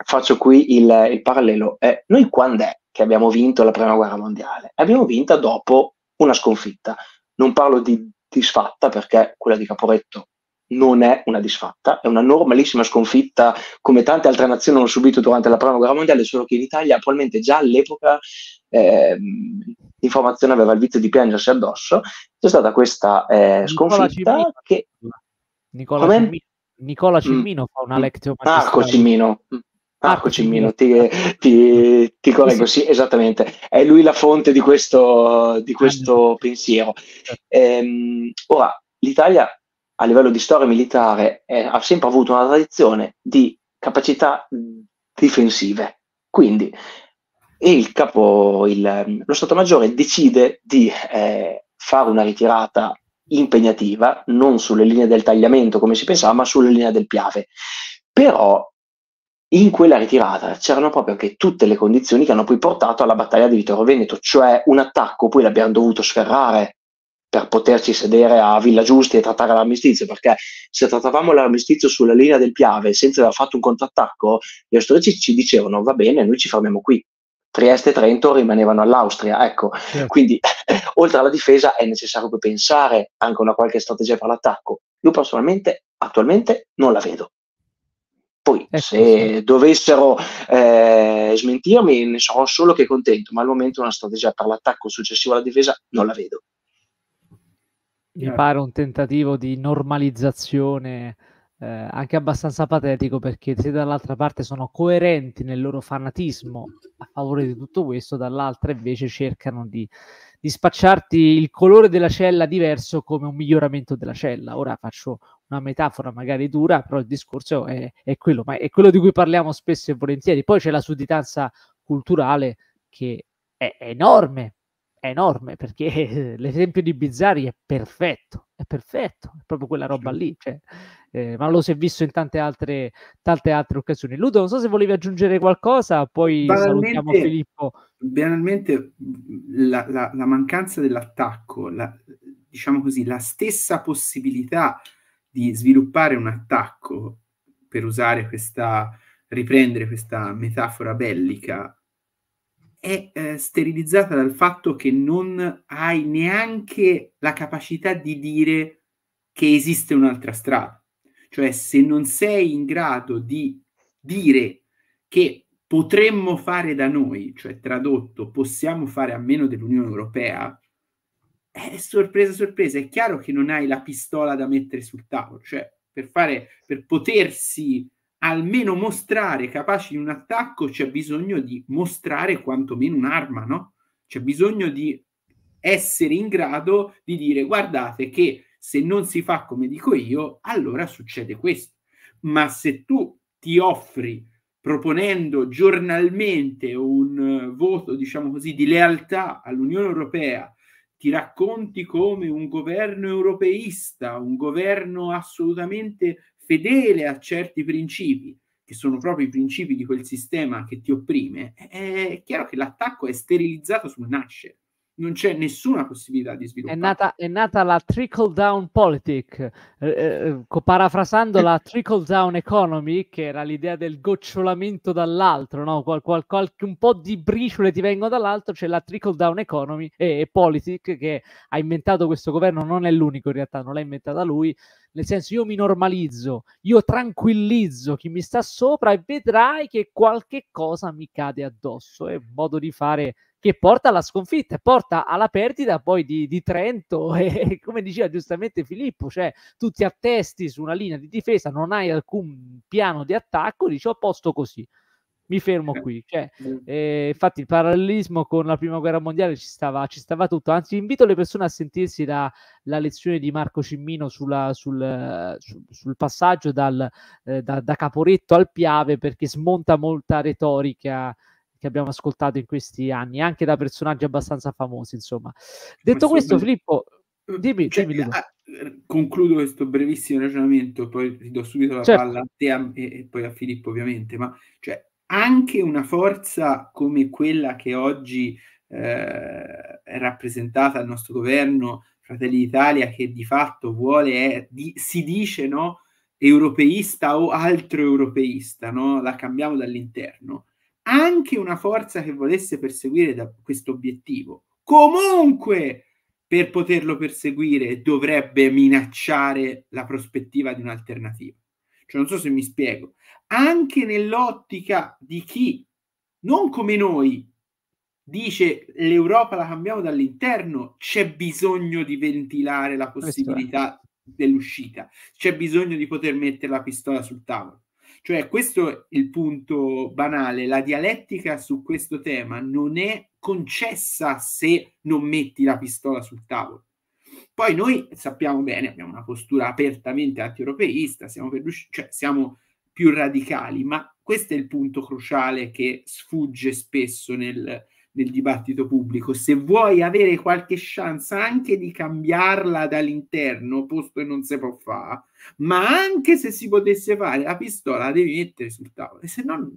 faccio qui il, il parallelo. Eh, noi quando è che abbiamo vinto la Prima Guerra Mondiale? Abbiamo vinta dopo una sconfitta. Non parlo di disfatta perché quella di Caporetto non è una disfatta, è una normalissima sconfitta come tante altre nazioni hanno subito durante la prima guerra mondiale, solo che in Italia probabilmente già all'epoca eh, l'informazione aveva il vizio di piangersi addosso, c'è stata questa eh, sconfitta Nicola che... Nicola come? Cimmino, Nicola Cimmino mm. fa una mm. lezione Marco Cimmino. Mm. Marco Cimmino, ti, ti, ti correggo, sì, esattamente, è lui la fonte di questo, di questo pensiero. Ehm, ora, l'Italia a livello di storia militare è, ha sempre avuto una tradizione di capacità difensive. Quindi il capo, il, lo Stato Maggiore decide di eh, fare una ritirata impegnativa, non sulle linee del tagliamento come si pensava, ma sulle linee del Piave. Però in quella ritirata c'erano proprio anche tutte le condizioni che hanno poi portato alla battaglia di Vittorio Veneto, cioè un attacco, poi l'abbiamo dovuto sferrare per poterci sedere a Villa Giusti e trattare l'armistizio, perché se trattavamo l'armistizio sulla linea del Piave senza aver fatto un contrattacco, gli austriaci ci dicevano va bene, noi ci fermiamo qui. Trieste e Trento rimanevano all'Austria, ecco. Certo. Quindi, (laughs) oltre alla difesa, è necessario pensare anche a una qualche strategia per l'attacco. Io personalmente, attualmente, non la vedo. Poi, ecco, se sì. dovessero eh, smentirmi, ne sarò solo che contento, ma al momento una strategia per l'attacco successivo alla difesa non la vedo. Certo. mi pare un tentativo di normalizzazione eh, anche abbastanza patetico perché se dall'altra parte sono coerenti nel loro fanatismo a favore di tutto questo, dall'altra invece cercano di, di spacciarti il colore della cella diverso come un miglioramento della cella. Ora faccio una metafora magari dura, però il discorso è, è quello, ma è quello di cui parliamo spesso e volentieri. Poi c'è la sudditanza culturale che è enorme è enorme perché (laughs) l'esempio di Bizzari è perfetto, è perfetto, è proprio quella roba lì, cioè, eh, ma lo si è visto in tante altre, tante altre occasioni. Ludo, non so se volevi aggiungere qualcosa, poi banalmente, salutiamo Filippo. Banalmente la, la, la mancanza dell'attacco, la, diciamo così, la stessa possibilità di sviluppare un attacco, per usare questa, riprendere questa metafora bellica, è eh, sterilizzata dal fatto che non hai neanche la capacità di dire che esiste un'altra strada. Cioè, se non sei in grado di dire che potremmo fare da noi, cioè tradotto, possiamo fare a meno dell'Unione Europea, è eh, sorpresa, sorpresa, è chiaro che non hai la pistola da mettere sul tavolo, cioè per, fare, per potersi almeno mostrare capaci di un attacco c'è bisogno di mostrare quantomeno un'arma, no? C'è bisogno di essere in grado di dire guardate che se non si fa come dico io, allora succede questo. Ma se tu ti offri proponendo giornalmente un eh, voto, diciamo così, di lealtà all'Unione Europea, ti racconti come un governo europeista, un governo assolutamente fedele a certi principi, che sono proprio i principi di quel sistema che ti opprime, è chiaro che l'attacco è sterilizzato sul nascere non c'è nessuna possibilità di sviluppo. È nata, è nata la trickle down politic, eh, eh, eh parafrasando (laughs) la trickle down economy, che era l'idea del gocciolamento dall'altro, no? qual, qual, qual, un po' di briciole ti vengono dall'altro, c'è la trickle down economy e, e politic che ha inventato questo governo, non è l'unico in realtà, non l'ha inventata lui, nel senso io mi normalizzo, io tranquillizzo chi mi sta sopra e vedrai che qualche cosa mi cade addosso, è un modo di fare che porta alla sconfitta, porta alla perdita poi di, di Trento (laughs) e come diceva giustamente Filippo, cioè tu ti attesti su una linea di difesa, non hai alcun piano di attacco, dici ho posto così mi fermo eh, qui. Cioè, eh. eh, infatti, il parallelismo con la prima guerra mondiale ci stava, ci stava tutto. Anzi, invito le persone a sentirsi la, la lezione di Marco Cimmino sulla, sul, sul, sul, passaggio dal, eh, da, da, Caporetto al Piave, perché smonta molta retorica che abbiamo ascoltato in questi anni, anche da personaggi abbastanza famosi, insomma. Detto Posso questo, be- Filippo, eh, dimmi, cioè, dimmi ah, concludo questo brevissimo ragionamento, poi ti do subito la certo. palla a te e, e, poi a Filippo ovviamente, ma cioè, anche una forza come quella che oggi eh, è rappresentata al nostro governo, Fratelli d'Italia, che di fatto vuole, è, di, si dice, no? europeista o altro europeista, no? la cambiamo dall'interno anche una forza che volesse perseguire questo obiettivo, comunque per poterlo perseguire dovrebbe minacciare la prospettiva di un'alternativa. Cioè, non so se mi spiego, anche nell'ottica di chi, non come noi, dice l'Europa la cambiamo dall'interno, c'è bisogno di ventilare la possibilità dell'uscita, c'è bisogno di poter mettere la pistola sul tavolo. Cioè, questo è il punto banale, la dialettica su questo tema non è concessa se non metti la pistola sul tavolo. Poi noi sappiamo bene, abbiamo una postura apertamente anti-europeista, siamo, per, cioè, siamo più radicali, ma questo è il punto cruciale che sfugge spesso nel, nel dibattito pubblico. Se vuoi avere qualche chance anche di cambiarla dall'interno, posto che non si può fare, ma anche se si potesse fare, la pistola la devi mettere sul tavolo, E se no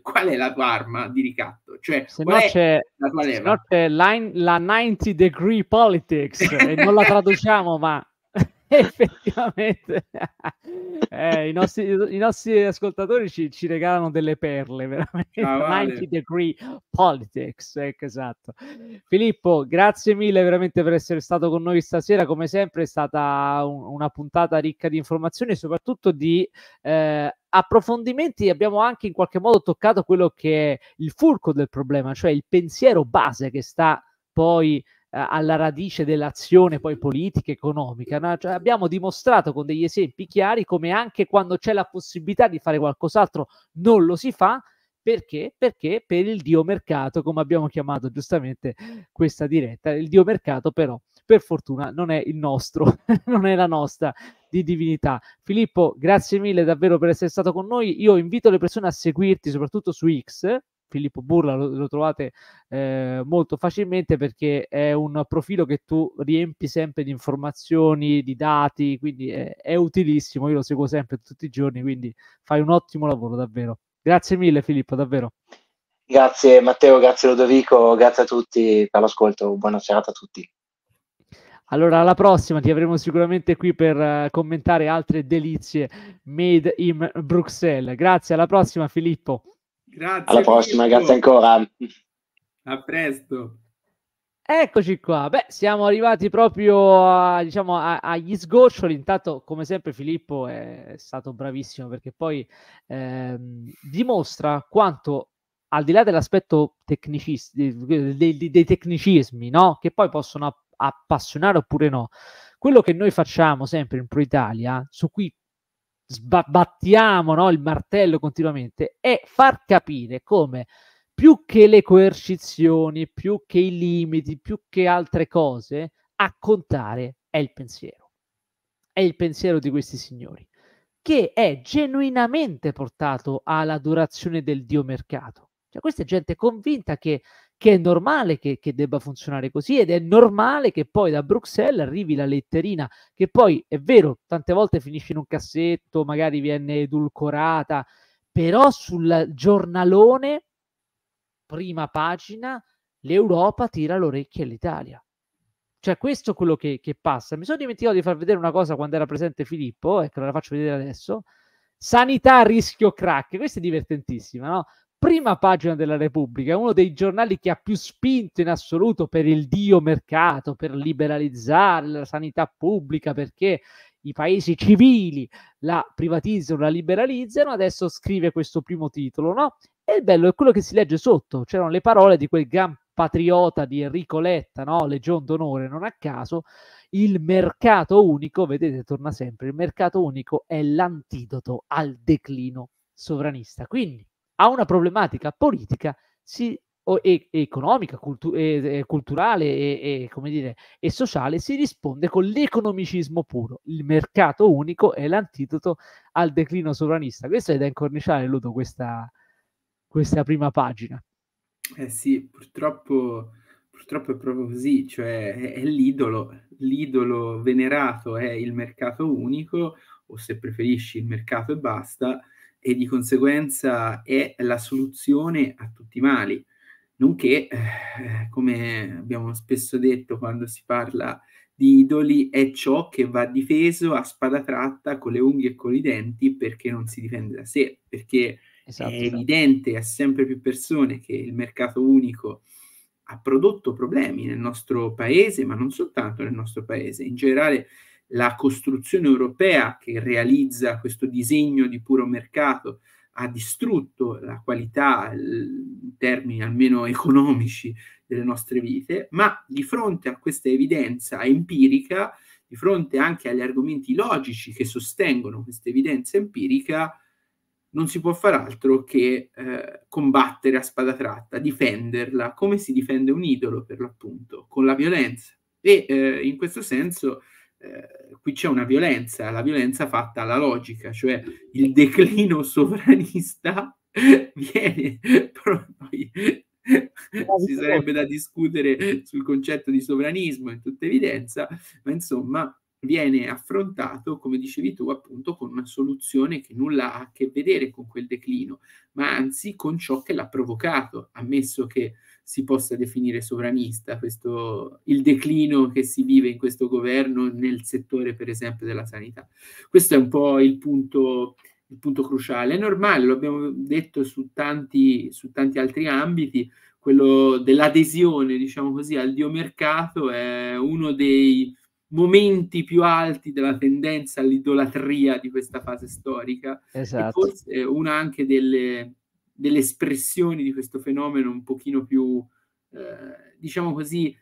qual è la tua arma di ricatto? Cioè, se no c'è, la, no c'è la 90 degree politics e non la traduciamo, ma (laughs) effettivamente eh, i, nostri, i, nostri, ascoltatori ci, ci, regalano delle perle veramente ah, vale. 90 degree politics ecco, esatto Filippo grazie mille veramente per essere stato con noi stasera come sempre è stata un, una puntata ricca di informazioni e soprattutto di eh, approfondimenti abbiamo anche in qualche modo toccato quello che è il fulcro del problema cioè il pensiero base che sta poi eh, alla radice dell'azione poi politica, economica. No? Cioè, abbiamo dimostrato con degli esempi chiari come anche quando c'è la possibilità di fare qualcos'altro non lo si fa. Perché? Perché per il dio mercato, come abbiamo chiamato giustamente questa diretta, il dio mercato però per fortuna non è il nostro, (laughs) non è la nostra di divinità. Filippo, grazie mille davvero per essere stato con noi. Io invito le persone a seguirti soprattutto su X, Filippo Burla lo, lo trovate eh, molto facilmente perché è un profilo che tu riempi sempre di informazioni, di dati, quindi è, è utilissimo, io lo seguo sempre tutti i giorni, quindi fai un ottimo lavoro davvero. Grazie mille Filippo, davvero. Grazie Matteo, grazie Ludovico, grazie a tutti per l'ascolto, buona serata a tutti. Allora, alla prossima ti avremo sicuramente qui per eh, commentare altre delizie made in Bruxelles. Grazie, alla prossima Filippo. Grazie. Alla prossima, Mirko. grazie ancora. A presto. Eccoci qua, beh, siamo arrivati proprio a, diciamo, a, agli sgoccioli. Intanto, come sempre, Filippo è stato bravissimo perché poi eh, dimostra quanto, al di là dell'aspetto tecnicist- dei, tecnicismi, no? che poi possono appassionare oppure no, quello che noi facciamo sempre in Pro Italia, su cui sbattiamo no, il martello continuamente, è far capire come più che le coercizioni, più che i limiti, più che altre cose, a contare è il pensiero. È il pensiero di questi signori, che è genuinamente portato alla durazione del dio mercato. Cioè, questa è gente convinta che che è normale che, che, debba funzionare così ed è normale che poi da Bruxelles arrivi la letterina che poi è vero, tante volte finisce in un cassetto, magari viene edulcorata, però sul giornalone, prima pagina, l'Europa tira l'orecchio all'Italia. Cioè questo è quello che, che passa. Mi sono dimenticato di far vedere una cosa quando era presente Filippo, ecco la faccio vedere adesso sanità a rischio crack. Questa è divertentissima, no? prima pagina della Repubblica, uno dei giornali che ha più spinto in assoluto per il dio mercato, per liberalizzare la sanità pubblica, perché i paesi civili la privatizzano, la liberalizzano, adesso scrive questo primo titolo, no? E il bello è quello che si legge sotto, c'erano le parole di quel gran patriota di Enrico Letta, no? Legion d'onore, non a caso, il mercato unico, vedete, torna sempre, il mercato unico è l'antidoto al declino sovranista. Quindi, a una problematica politica si, o, e, economica, cultu- e, culturale e, dire, e sociale si risponde con l'economicismo puro. Il mercato unico è l'antidoto al declino sovranista. Questo è da incorniciare, Ludo, questa, questa prima pagina. Eh sì, purtroppo, purtroppo è proprio così, cioè è, è l'idolo, l'idolo venerato è il mercato unico, o se preferisci il mercato e basta, e di conseguenza è la soluzione a tutti i mali, nonché, eh, come abbiamo spesso detto quando si parla di idoli, è ciò che va difeso a spada tratta con le unghie e con i denti perché non si difende da sé, perché esatto, è esatto. evidente a sempre più persone che il mercato unico ha prodotto problemi nel nostro paese, ma non soltanto nel nostro paese, in generale la costruzione europea che realizza questo disegno di puro mercato ha distrutto la qualità in termini almeno economici delle nostre vite, ma di fronte a questa evidenza empirica, di fronte anche agli argomenti logici che sostengono questa evidenza empirica, non si può far altro che eh, combattere a spada tratta, difenderla, come si difende un idolo per l'appunto, con la violenza. E eh, in questo senso eh, qui c'è una violenza, la violenza fatta alla logica, cioè il declino sovranista (laughs) viene poi ci sarebbe da discutere sul concetto di sovranismo in tutta evidenza, ma insomma viene affrontato, come dicevi tu, appunto con una soluzione che nulla ha a che vedere con quel declino, ma anzi con ciò che l'ha provocato, ammesso che si possa definire sovranista, questo, il declino che si vive in questo governo nel settore, per esempio, della sanità. Questo è un po' il punto, il punto cruciale. È normale, lo abbiamo detto su tanti, su tanti altri ambiti, quello dell'adesione, diciamo così, al dio mercato è uno dei momenti più alti della tendenza all'idolatria di questa fase storica esatto. e forse una anche delle, delle espressioni di questo fenomeno un pochino più, eh, diciamo così,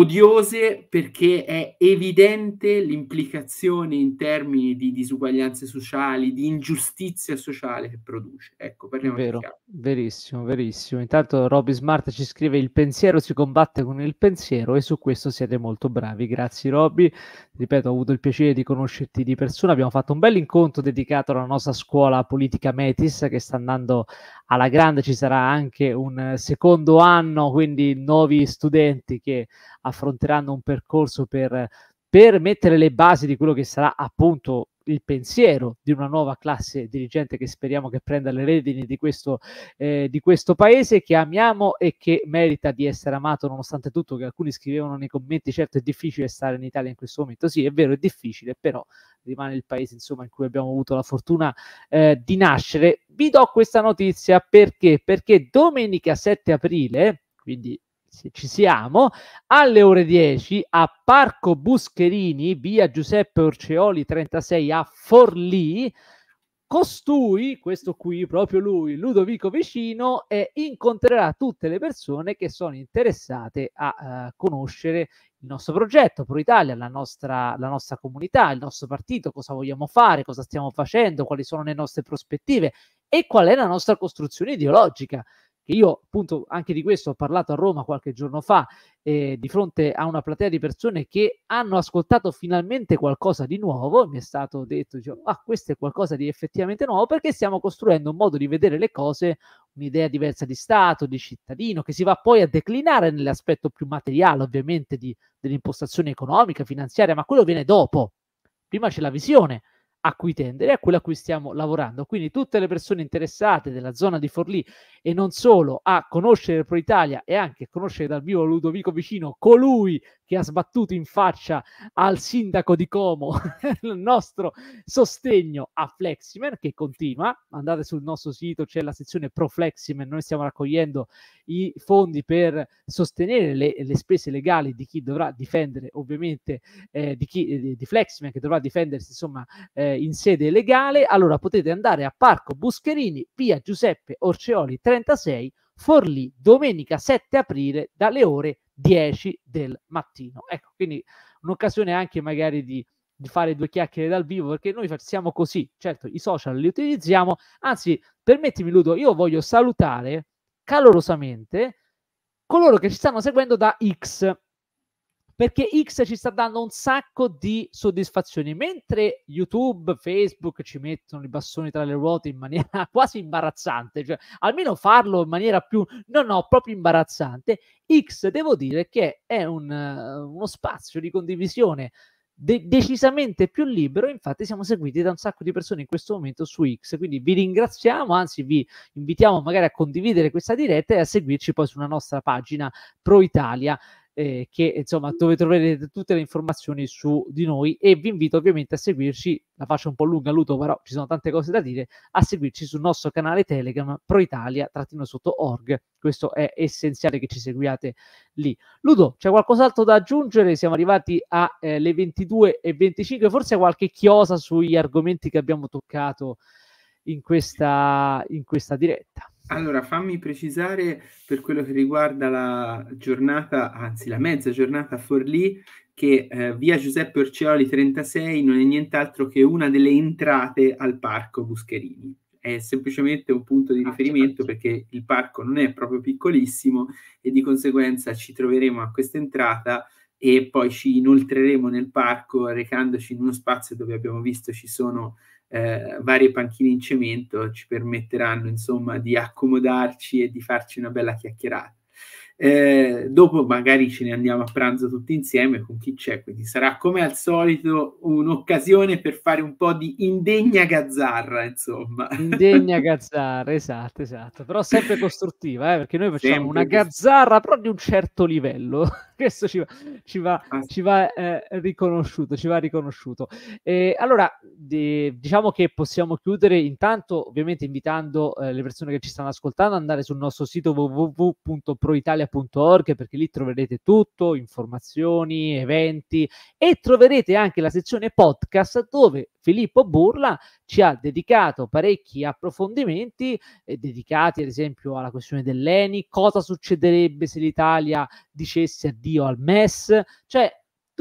odiose perché è evidente l'implicazione in termini di disuguaglianze sociali, di ingiustizia sociale che produce. Ecco, parliamo Vero, verissimo, verissimo. Intanto Robby Smart ci scrive il pensiero si combatte con il pensiero e su questo siete molto bravi. Grazie Robby, ripeto, ho avuto il piacere di conoscerti di persona, abbiamo fatto un bel incontro dedicato alla nostra scuola politica Metis che sta andando alla grande, ci sarà anche un secondo anno, quindi nuovi studenti che affronteranno un percorso per, per mettere le basi di quello che sarà appunto il pensiero di una nuova classe dirigente che speriamo che prenda le redini di questo, eh, di questo paese che amiamo e che merita di essere amato nonostante tutto che alcuni scrivevano nei commenti certo è difficile stare in Italia in questo momento sì è vero è difficile però rimane il paese insomma in cui abbiamo avuto la fortuna eh, di nascere vi do questa notizia perché perché domenica 7 aprile quindi ci siamo. Alle ore 10 a Parco Buscherini, via Giuseppe Orceoli 36 a Forlì. Costui, questo qui, proprio lui, Ludovico Vicino, eh, incontrerà tutte le persone che sono interessate a eh, conoscere il nostro progetto Pro Italia, la nostra, la nostra comunità, il nostro partito, cosa vogliamo fare, cosa stiamo facendo, quali sono le nostre prospettive e qual è la nostra costruzione ideologica che io appunto anche di questo ho parlato a Roma qualche giorno fa, eh, di fronte a una platea di persone che hanno ascoltato finalmente qualcosa di nuovo, mi è stato detto, diciamo, ah, questo è qualcosa di effettivamente nuovo perché stiamo costruendo un modo di vedere le cose, un'idea diversa di Stato, di cittadino, che si va poi a declinare nell'aspetto più materiale ovviamente di, dell'impostazione economica, finanziaria, ma quello viene dopo, prima c'è la visione a cui tendere, è quello a cui stiamo lavorando. Quindi tutte le persone interessate della zona di Forlì e non solo a conoscere Pro Italia e anche a conoscere dal vivo Ludovico Vicino, colui che ha sbattuto in faccia al sindaco di Como (laughs) il nostro sostegno a Fleximen che continua. Andate sul nostro sito, c'è la sezione Pro Fleximen, noi stiamo raccogliendo i fondi per sostenere le, le spese legali di chi dovrà difendere, ovviamente, eh, di, chi, di Fleximen che dovrà difendersi, insomma, eh, eh, in sede legale, allora potete andare a Parco Buscherini, via Giuseppe Orceoli 36, Forlì, domenica 7 aprile dalle ore 10 del mattino. Ecco, quindi un'occasione anche magari di, di fare due chiacchiere dal vivo, perché noi siamo così, certo, i social li utilizziamo, anzi, permettimi Ludo, io voglio salutare calorosamente coloro che ci stanno seguendo da X, perché X ci sta dando un sacco di soddisfazioni, mentre YouTube, Facebook ci mettono i bastoni tra le ruote in maniera (laughs) quasi imbarazzante, cioè almeno farlo in maniera più, no no, proprio imbarazzante, X devo dire che è un, eh, uno spazio di condivisione De- decisamente più libero. Infatti, siamo seguiti da un sacco di persone in questo momento su X. Quindi vi ringraziamo, anzi, vi invitiamo magari a condividere questa diretta e a seguirci poi sulla nostra pagina Pro Italia eh, che insomma dove troverete tutte le informazioni su di noi e vi invito ovviamente a seguirci, la faccio un po' lunga Luto però ci sono tante cose da dire, a seguirci sul nostro canale Telegram proitalia-org, questo è essenziale che ci seguiate lì. Ludo, c'è qualcos'altro da aggiungere? Siamo arrivati alle eh, 22 e 25, forse qualche chiosa sugli argomenti che abbiamo toccato in questa, in questa diretta. Allora, fammi precisare per quello che riguarda la giornata, anzi la mezza giornata a Forlì, che eh, via Giuseppe Orceoli 36 non è nient'altro che una delle entrate al parco Buscherini. È semplicemente un punto di ah, riferimento certo. perché il parco non è proprio piccolissimo e di conseguenza ci troveremo a questa entrata e poi ci inoltreremo nel parco recandoci in uno spazio dove abbiamo visto ci sono eh, varie panchine in cemento ci permetteranno insomma di accomodarci e di farci una bella chiacchierata. Eh, dopo magari ce ne andiamo a pranzo tutti insieme con chi c'è, quindi sarà come al solito un'occasione per fare un po' di indegna gazzarra, insomma. Indegna gazzarra, esatto, esatto, però sempre costruttiva, eh, perché noi facciamo sempre una gazzarra però di un certo livello, (laughs) questo ci va, ci va, ah, ci va eh, riconosciuto, ci va riconosciuto. allora, di, diciamo che possiamo chiudere intanto ovviamente invitando eh, le persone che ci stanno ascoltando ad andare sul nostro sito www.proitalia.com www.rai.org perché lì troverete tutto, informazioni, eventi e troverete anche la sezione podcast dove Filippo Burla ci ha dedicato parecchi approfondimenti eh, dedicati ad esempio alla questione dell'ENI, cosa succederebbe se l'Italia dicesse addio al MES, cioè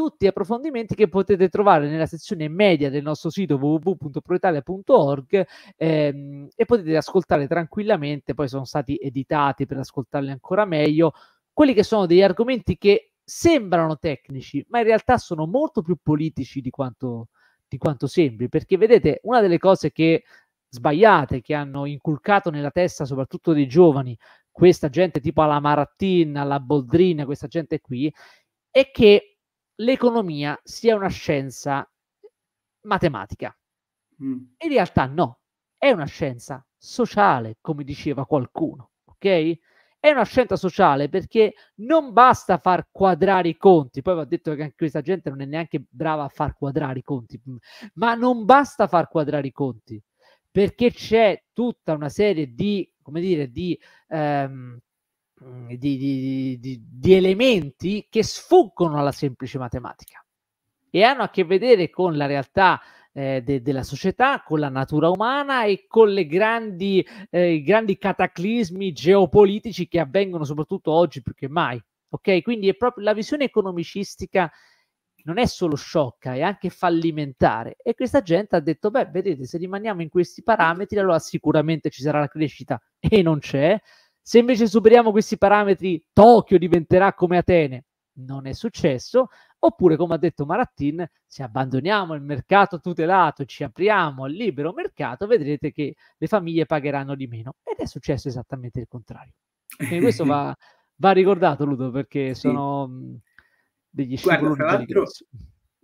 tutti gli approfondimenti che potete trovare nella sezione media del nostro sito www.proitalia.org ehm, e potete ascoltare tranquillamente, poi sono stati editati per ascoltarli ancora meglio, quelli che sono degli argomenti che sembrano tecnici, ma in realtà sono molto più politici di quanto, di quanto sembri, perché vedete, una delle cose che sbagliate che hanno inculcato nella testa soprattutto dei giovani, questa gente tipo alla Maratin, alla Boldrin, questa gente qui, è che l'economia sia una scienza eh, matematica. Mm. In realtà no, è una scienza sociale, come diceva qualcuno, ok? È una scienza sociale perché non basta far quadrare i conti, poi va detto che anche questa gente non è neanche brava a far quadrare i conti, mm, ma non basta far quadrare i conti perché c'è tutta una serie di, come dire, di ehm, Mm, di, di, di, di elementi che sfuggono alla semplice matematica e hanno a che vedere con la realtà eh, de- della società, con la natura umana e con i grandi, eh, grandi cataclismi geopolitici che avvengono soprattutto oggi più che mai. Ok, quindi è proprio la visione economicistica non è solo sciocca, è anche fallimentare. E questa gente ha detto: Beh, vedete, se rimaniamo in questi parametri, allora sicuramente ci sarà la crescita e non c'è, se invece superiamo questi parametri, Tokyo diventerà come Atene. Non è successo. Oppure, come ha detto Marattin, se abbandoniamo il mercato tutelato e ci apriamo al libero mercato, vedrete che le famiglie pagheranno di meno. Ed è successo esattamente il contrario. E questo va, (laughs) va ricordato, Ludo, perché sì. sono mm, degli Guarda, Tra, l'altro,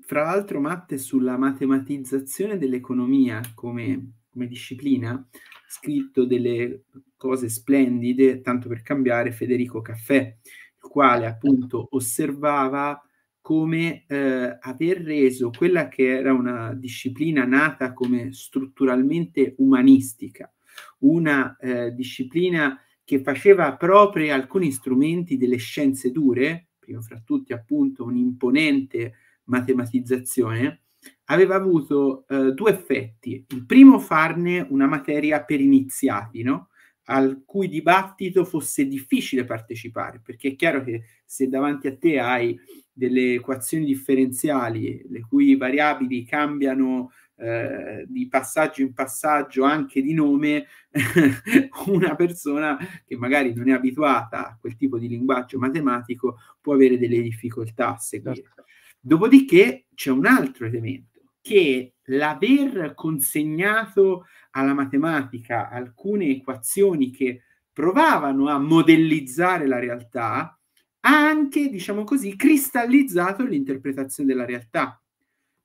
fra l'altro, Matte, sulla matematizzazione dell'economia come, mm. come disciplina, scritto delle cose splendide, tanto per cambiare, Federico Caffè, il quale appunto osservava come eh, aver reso quella che era una disciplina nata come strutturalmente umanistica, una eh, disciplina che faceva proprio alcuni strumenti delle scienze dure, prima fra tutti appunto un'imponente matematizzazione, aveva avuto eh, due effetti. Il primo farne una materia per iniziati, no? al cui dibattito fosse difficile partecipare, perché è chiaro che se davanti a te hai delle equazioni differenziali, le cui variabili cambiano eh, di passaggio in passaggio anche di nome, (laughs) una persona che magari non è abituata a quel tipo di linguaggio matematico può avere delle difficoltà a seguire. Certo. Dopodiché c'è un altro elemento che l'aver consegnato alla matematica alcune equazioni che provavano a modellizzare la realtà ha anche, diciamo così, cristallizzato l'interpretazione della realtà.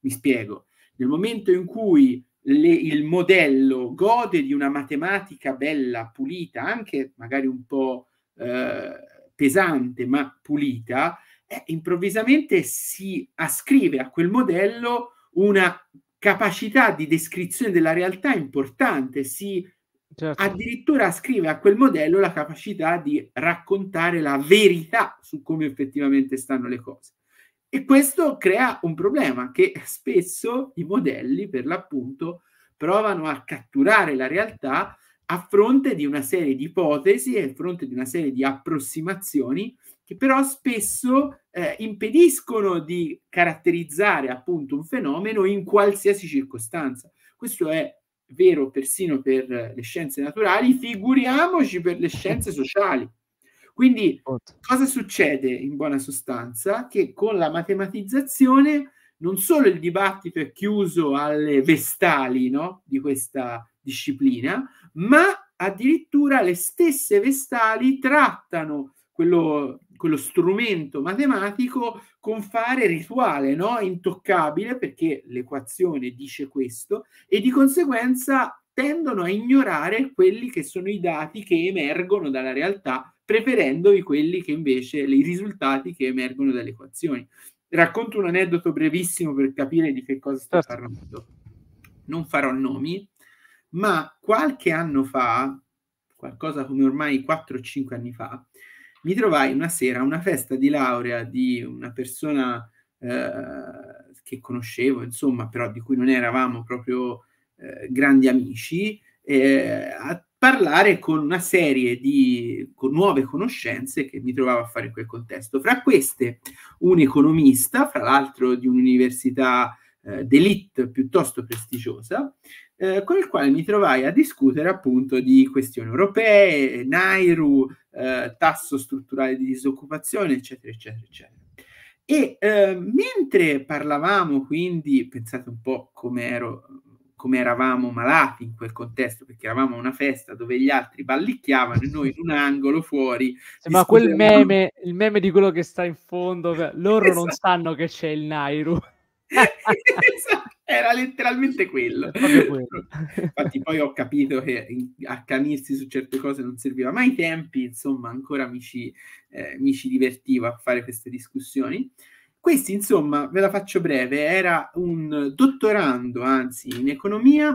Mi spiego. Nel momento in cui le, il modello gode di una matematica bella, pulita, anche magari un po' eh, pesante, ma pulita, eh, improvvisamente si ascrive a quel modello una capacità di descrizione della realtà importante, si certo. addirittura ascrive a quel modello la capacità di raccontare la verità su come effettivamente stanno le cose. E questo crea un problema che spesso i modelli, per l'appunto, provano a catturare la realtà a fronte di una serie di ipotesi, a fronte di una serie di approssimazioni che però spesso eh, impediscono di caratterizzare appunto un fenomeno in qualsiasi circostanza. Questo è vero persino per le scienze naturali, figuriamoci per le scienze sociali. Quindi cosa succede in buona sostanza? Che con la matematizzazione non solo il dibattito è chiuso alle vestali no? di questa disciplina, ma addirittura le stesse vestali trattano quello, quello strumento matematico con fare rituale, no? intoccabile, perché l'equazione dice questo, e di conseguenza tendono a ignorare quelli che sono i dati che emergono dalla realtà, preferendovi quelli che invece i risultati che emergono dalle equazioni. Racconto un aneddoto brevissimo per capire di che cosa sto certo. parlando. Non farò nomi, ma qualche anno fa, qualcosa come ormai 4-5 anni fa, mi trovai una sera a una festa di laurea di una persona eh, che conoscevo, insomma, però di cui non eravamo proprio eh, grandi amici, eh, a parlare con una serie di con nuove conoscenze che mi trovavo a fare in quel contesto. Fra queste un economista, fra l'altro di un'università eh, d'elite piuttosto prestigiosa, eh, con il quale mi trovai a discutere appunto di questioni europee, Nairu, eh, tasso strutturale di disoccupazione, eccetera, eccetera, eccetera. E eh, mentre parlavamo, quindi, pensate un po' come, ero, come eravamo malati in quel contesto, perché eravamo a una festa dove gli altri ballicchiavano e noi in un angolo fuori. ma quel meme, il meme di quello che sta in fondo, (laughs) loro esatto. non sanno che c'è il Nairu. (laughs) Era letteralmente quello. (laughs) Infatti poi ho capito che accanirsi su certe cose non serviva, ma ai tempi, insomma, ancora mi ci, eh, mi ci divertivo a fare queste discussioni. Questi, insomma, ve la faccio breve, era un dottorando, anzi, in economia,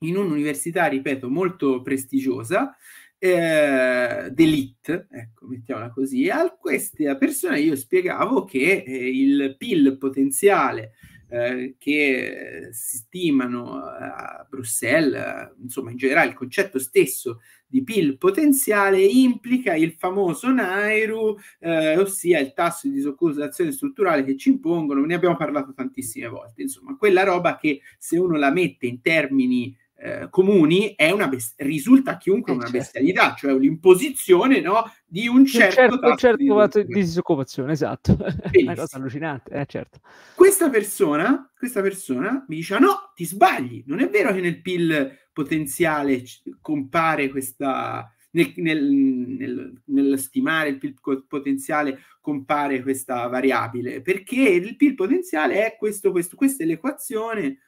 in un'università, ripeto, molto prestigiosa, eh, d'elite, ecco, mettiamola così. A queste persone io spiegavo che eh, il PIL potenziale eh, che si stimano eh, a Bruxelles, eh, insomma in generale il concetto stesso di PIL potenziale implica il famoso Nairu, eh, ossia il tasso di disoccupazione strutturale che ci impongono, ne abbiamo parlato tantissime volte, insomma quella roba che se uno la mette in termini eh, comuni best- risulta a chiunque eh, una certo. bestialità, cioè un'imposizione no, di un certo, certo, un certo, di disoccupazione, esatto. (laughs) una cosa allucinante, eh, certo. Questa persona, questa persona mi dice ah, no, ti sbagli, non è vero che nel PIL potenziale compare questa... Nel, nel, nel, nel, stimare il PIL potenziale compare questa variabile, perché il PIL potenziale è questo, questo, questa è l'equazione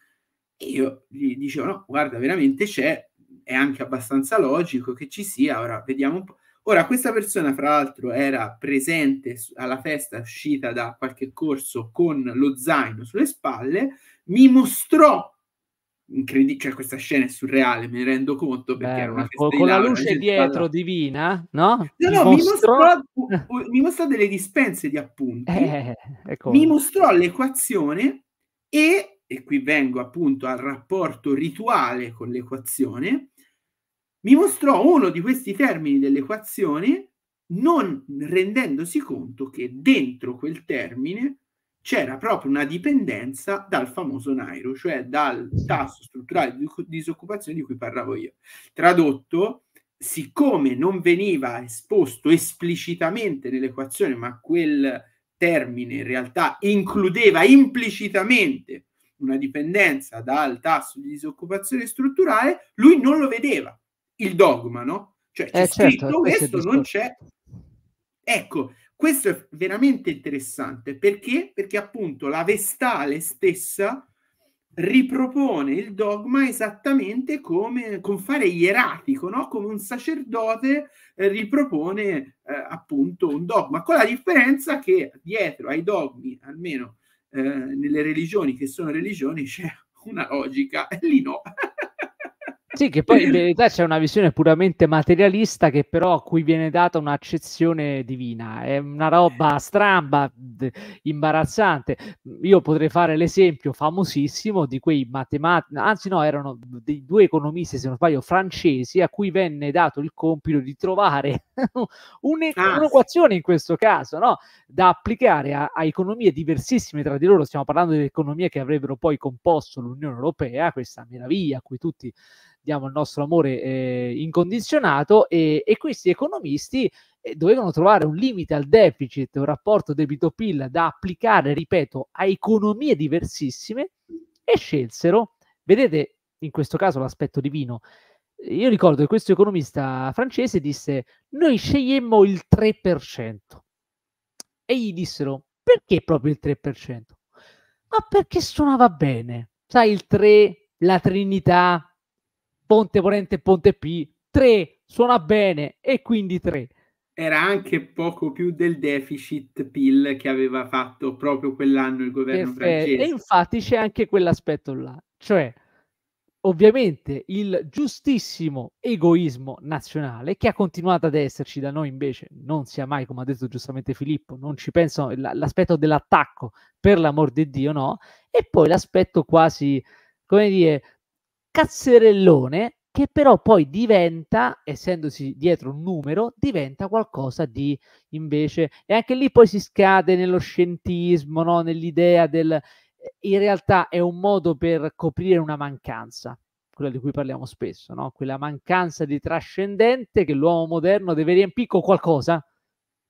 e io gli dicevo, no, guarda, veramente c'è, è anche abbastanza logico che ci sia, ora vediamo un po'. Ora, questa persona, fra l'altro, era presente alla festa uscita da qualche corso con lo zaino sulle spalle, mi mostrò incredibile, cioè questa scena è surreale, me ne rendo conto perché Beh, era una festa con la luce gente... dietro divina, no? No, no, mi mostrò... mi mostrò, delle dispense di appunti, eh, ecco. mi mostrò l'equazione e e qui vengo appunto al rapporto rituale con l'equazione, mi mostrò uno di questi termini dell'equazione non rendendosi conto che dentro quel termine c'era proprio una dipendenza dal famoso Nairo, cioè dal tasso strutturale di disoccupazione di cui parlavo io. Tradotto, siccome non veniva esposto esplicitamente nell'equazione, ma quel termine in realtà includeva implicitamente una dipendenza dal tasso di disoccupazione strutturale, lui non lo vedeva. Il dogma, no? Cioè, c'è eh, certo, questo, non c'è. Ecco, questo è veramente interessante perché? Perché appunto la Vestale stessa ripropone il dogma esattamente come con fare ieratico, no? come un sacerdote eh, ripropone eh, appunto un dogma, con la differenza che dietro ai dogmi, almeno eh, nelle religioni che sono religioni c'è una logica lì no, sì, che poi in verità c'è una visione puramente materialista che però a cui viene data un'accezione divina, è una roba stramba, imbarazzante. Io potrei fare l'esempio famosissimo di quei matematici, anzi no, erano dei due economisti, se non sbaglio, francesi, a cui venne dato il compito di trovare (laughs) ah, un'equazione in questo caso, no? da applicare a-, a economie diversissime tra di loro, stiamo parlando di economie che avrebbero poi composto l'Unione Europea, questa meraviglia a cui tutti diamo il nostro amore eh, incondizionato e, e, questi economisti eh, dovevano trovare un limite al deficit, un rapporto debito-PIL da applicare, ripeto, a economie diversissime e scelsero, vedete in questo caso l'aspetto divino, io ricordo che questo economista francese disse noi scegliemmo il 3% e gli dissero perché proprio il 3%? Ma perché suonava bene, sai il 3, la Trinità, Ponte Ponente e Ponte P, 3 suona bene e quindi 3. Era anche poco più del deficit PIL che aveva fatto proprio quell'anno il governo Perfetto. francese. E infatti c'è anche quell'aspetto là, cioè ovviamente il giustissimo egoismo nazionale che ha continuato ad esserci da noi invece non sia mai come ha detto giustamente Filippo non ci pensano l'aspetto dell'attacco per l'amor di Dio no e poi l'aspetto quasi come dire cazzerellone che però poi diventa, essendosi dietro un numero, diventa qualcosa di invece, e anche lì poi si scade nello scientismo, no? nell'idea del, eh, in realtà è un modo per coprire una mancanza, quella di cui parliamo spesso, no? quella mancanza di trascendente che l'uomo moderno deve riempire con qualcosa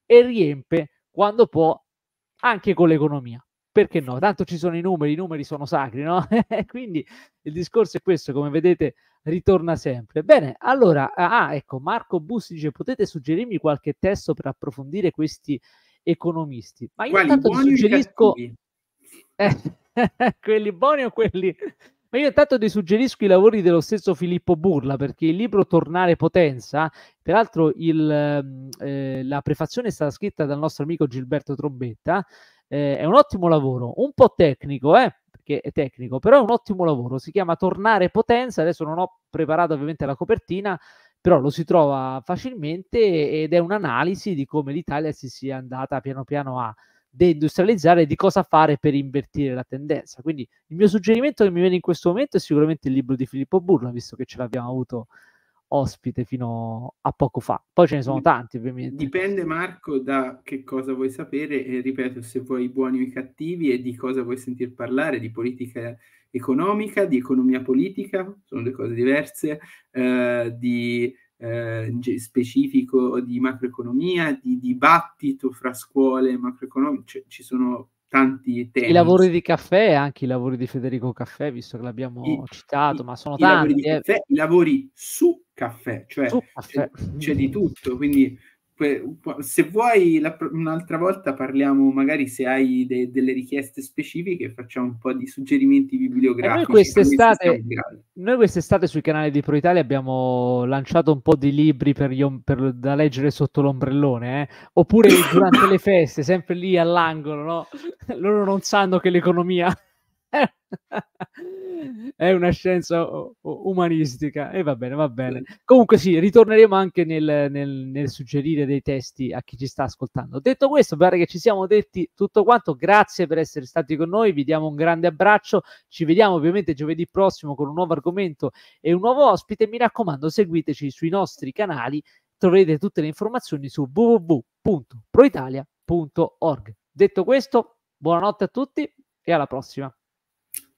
e riempie quando può anche con l'economia perché no? Tanto ci sono i numeri, i numeri sono sacri, no? (laughs) Quindi il discorso è questo, come vedete, ritorna sempre. Bene, allora, ah, ah, ecco, Marco Bussi dice, potete suggerirmi qualche testo per approfondire questi economisti? Ma io Quali intanto ti suggerisco... (laughs) Eh, quelli buoni o quelli ma io intanto ti suggerisco i lavori dello stesso Filippo Burla, perché il libro Tornare Potenza, peraltro il, ehm, eh, la prefazione è stata scritta dal nostro amico Gilberto Trombetta, eh, è un ottimo lavoro, un po' tecnico, eh, perché è tecnico, però è un ottimo lavoro, si chiama Tornare Potenza, adesso non ho preparato ovviamente la copertina, però lo si trova facilmente ed è un'analisi di come l'Italia si sia andata piano piano a deindustrializzare e di cosa fare per invertire la tendenza. Quindi il mio suggerimento che mi viene in questo momento è sicuramente il libro di Filippo Burla, visto che ce l'abbiamo avuto ospite fino a poco fa. Poi ce ne sono tanti, ovviamente. Dipende, Marco, da che cosa vuoi sapere e ripeto, se vuoi i buoni o i cattivi e di cosa vuoi sentir parlare, di politica economica, di economia politica, sono due cose diverse, eh, di eh, specifico di macroeconomia, di dibattito fra scuole macroeconomiche, cioè, ci sono tanti temi. I lavori di caffè, anche i lavori di Federico Caffè, visto che l'abbiamo I, citato, i, ma sono i tanti. Lavori eh. caffè, I lavori su caffè, cioè su caffè. C'è, c'è, di tutto, quindi se vuoi la, un'altra volta parliamo magari se hai de, delle richieste specifiche facciamo un po' di suggerimenti eh, bibliografici noi quest'estate, noi quest'estate sul canale di Pro Italia abbiamo lanciato un po' di libri per gli, per, da leggere sotto l'ombrellone eh? oppure durante le (coughs) feste sempre lì all'angolo no? loro non sanno che l'economia (laughs) è una scienza umanistica e va bene, va bene. Comunque sì, ritorneremo anche nel, nel, nel, suggerire dei testi a chi ci sta ascoltando. Detto questo, pare che ci siamo detti tutto quanto. Grazie per essere stati con noi, vi diamo un grande abbraccio. Ci vediamo ovviamente giovedì prossimo con un nuovo argomento e un nuovo ospite. Mi raccomando, seguiteci sui nostri canali, troverete tutte le informazioni su www.proitalia.org. Detto questo, buonanotte a tutti e alla prossima.